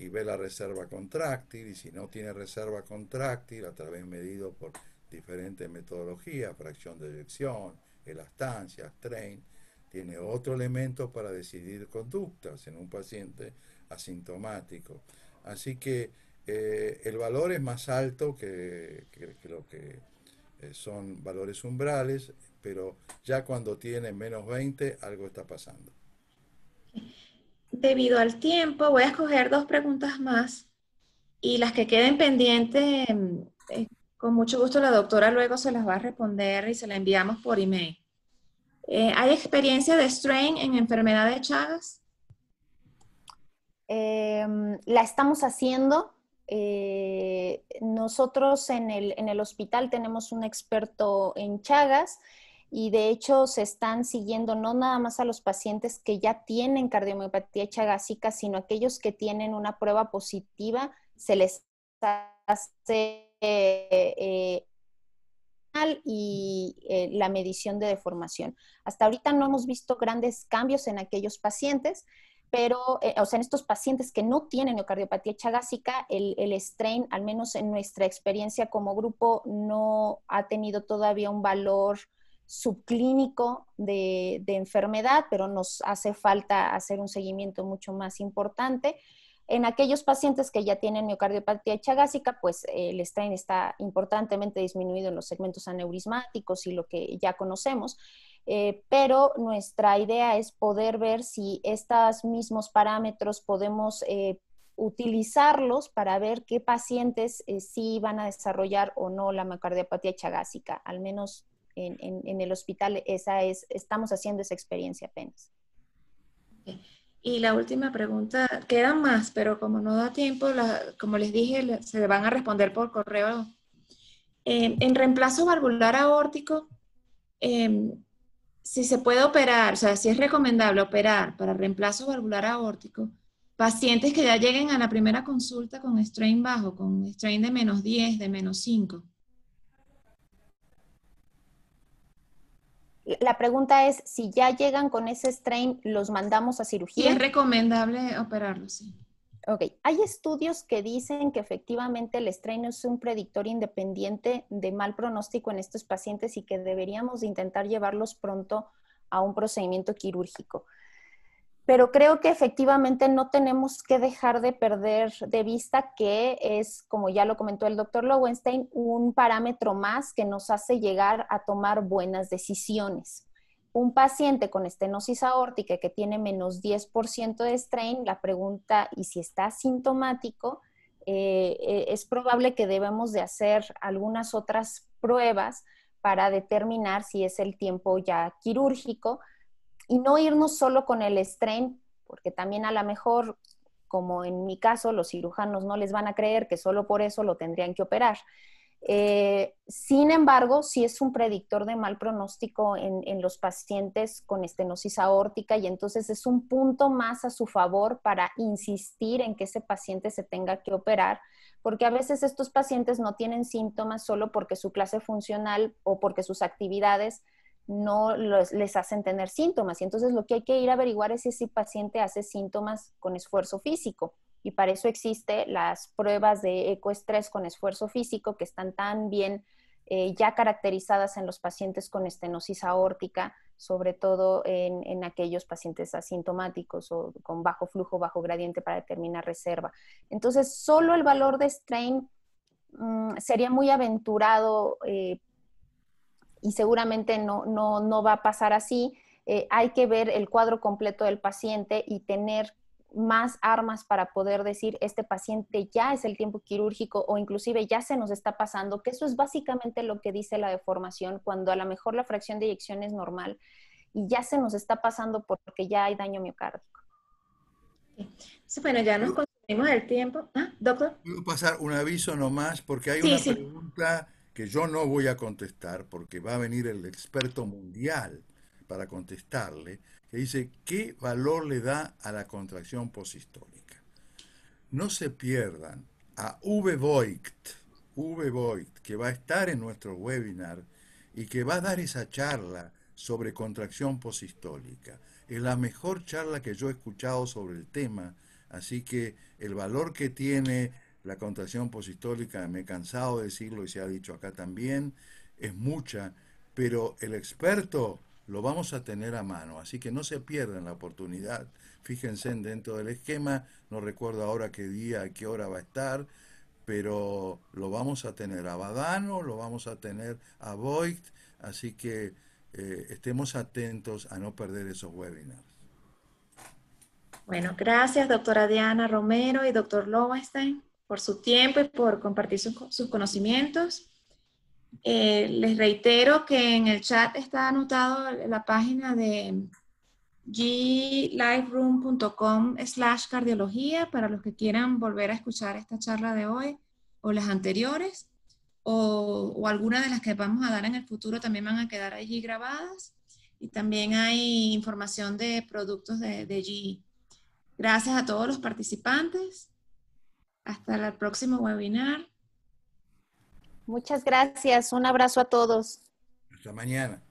y ve la reserva contractil, y si no tiene reserva contractil, a través medido por diferentes metodologías, fracción de eyección, elastancia, strain, tiene otro elemento para decidir conductas en un paciente asintomático. Así que eh, el valor es más alto que, lo que eh, son valores umbrales, pero ya cuando tiene menos 20 algo está pasando debido al tiempo, voy a escoger dos preguntas más y las que queden pendientes, mm, eh, con mucho gusto la doctora luego se las va a responder y se la enviamos por email. Eh, ¿Hay experiencia de strain en enfermedad de Chagas? Em, la estamos haciendo. Eh, nosotros en el, en el hospital tenemos un experto en Chagas y de hecho se están siguiendo no nada más a los pacientes que ya tienen cardiomiopatía chagásica, sino aquellos que tienen una prueba positiva, se les hace eh, y eh, la medición de deformación. Hasta ahorita no hemos visto grandes cambios en aquellos pacientes, pero, eh, o sea, en estos pacientes que no tienen miocardiopatía chagásica, el, el strain, al menos en nuestra experiencia como grupo, no ha tenido todavía un valor subclínico de, enfermedad, pero nos hace falta hacer un seguimiento mucho más importante. En aquellos pacientes que ya tienen miocardiopatía chagásica, pues eh, el strain está importantemente disminuido en los segmentos aneurismáticos y lo que ya conocemos, eh, pero nuestra idea es poder ver si estos mismos parámetros podemos eh, utilizarlos para ver qué pacientes sí van a desarrollar o no la miocardiopatía chagásica, al menos en, el hospital, esa es, estamos haciendo esa experiencia apenas. Y la última pregunta, quedan más, pero como no da tiempo, como les dije, se van a responder por correo. Em, en reemplazo valvular aórtico, em, si se puede operar, o sea, si es recomendable operar para reemplazo valvular aórtico, pacientes que ya lleguen a la primera consulta con strain bajo, con strain de menos 10, de menos 5. La pregunta es si ya llegan con ese strain, ¿los mandamos a cirugía? es recomendable operarlos, sí. Ok, hay estudios que dicen que efectivamente el strain es un predictor independiente de mal pronóstico en estos pacientes y que deberíamos intentar llevarlos pronto a un procedimiento quirúrgico pero creo que efectivamente no tenemos que dejar de perder de vista que es, como ya lo comentó el doctor Lowenstein, un parámetro más que nos hace llegar a tomar buenas decisiones. Un paciente con estenosis aórtica que tiene menos 10% de strain, la pregunta, ¿y si está sintomático? Eh, eh, es probable que debemos de hacer algunas otras pruebas para determinar si es el tiempo ya quirúrgico, y no irnos solo con el estrés, porque también a lo mejor, como en mi caso, los cirujanos no les van a creer que solo por eso lo tendrían que operar. Eh, sin embargo, sí es un predictor de mal pronóstico en, en, los pacientes con estenosis aórtica y entonces es un punto más a su favor para insistir en que ese paciente se tenga que operar, porque a veces estos pacientes no tienen síntomas solo porque su clase funcional o porque sus actividades no les hacen tener síntomas. Y entonces lo que hay que ir a averiguar es si ese paciente hace síntomas con esfuerzo físico. Y para eso existe las pruebas de ecoestrés con esfuerzo físico que están tan bien eh, ya caracterizadas en los pacientes con estenosis aórtica, sobre todo en, aquellos pacientes asintomáticos o con bajo flujo, bajo gradiente para determinar reserva. Entonces, solo el valor de strain mm, sería muy aventurado eh, y seguramente no, no, no va a pasar así. Eh, hay que ver el cuadro completo del paciente y tener más armas para poder decir este paciente ya es el tiempo quirúrgico o inclusive ya se nos está pasando, que eso es básicamente lo que dice la deformación cuando a lo mejor la fracción de eyección es normal y ya se nos está pasando porque ya hay daño miocárdico. bueno, ya nos consumimos el tiempo. Ah, doctor. ¿Puedo pasar un aviso nomás porque hay una pregunta que yo no voy a contestar porque va a venir el experto mundial para contestarle, que dice, ¿qué valor le da a la contracción posistólica No se pierdan a V. Voigt, v. Voigt, que va a estar en nuestro webinar y que va a dar esa charla sobre contracción posistólica Es la mejor charla que yo he escuchado sobre el tema, así que el valor que tiene la contracción poshistólica, me he cansado de decirlo y se ha dicho acá también, es mucha, pero el experto lo vamos a tener a mano, así que no se pierdan la oportunidad. Fíjense dentro del esquema, no recuerdo ahora qué día, qué hora va a estar, pero lo vamos a tener a Badano, lo vamos a tener a Voigt, así que eh, estemos atentos a no perder esos webinars. Bueno, gracias doctora Diana Romero y doctor Lowenstein por su tiempo y por compartir sus, conocimientos. Eh, les reitero que en el chat está anotado la página de gliveroom.com slash cardiología para los que quieran volver a escuchar esta charla de hoy o las anteriores o, o algunas de las que vamos a dar en el futuro también van a quedar allí grabadas y también hay información de productos de, de G. Gracias a todos los participantes hasta el próximo webinar. Muchas gracias. Un abrazo a todos. Hasta mañana.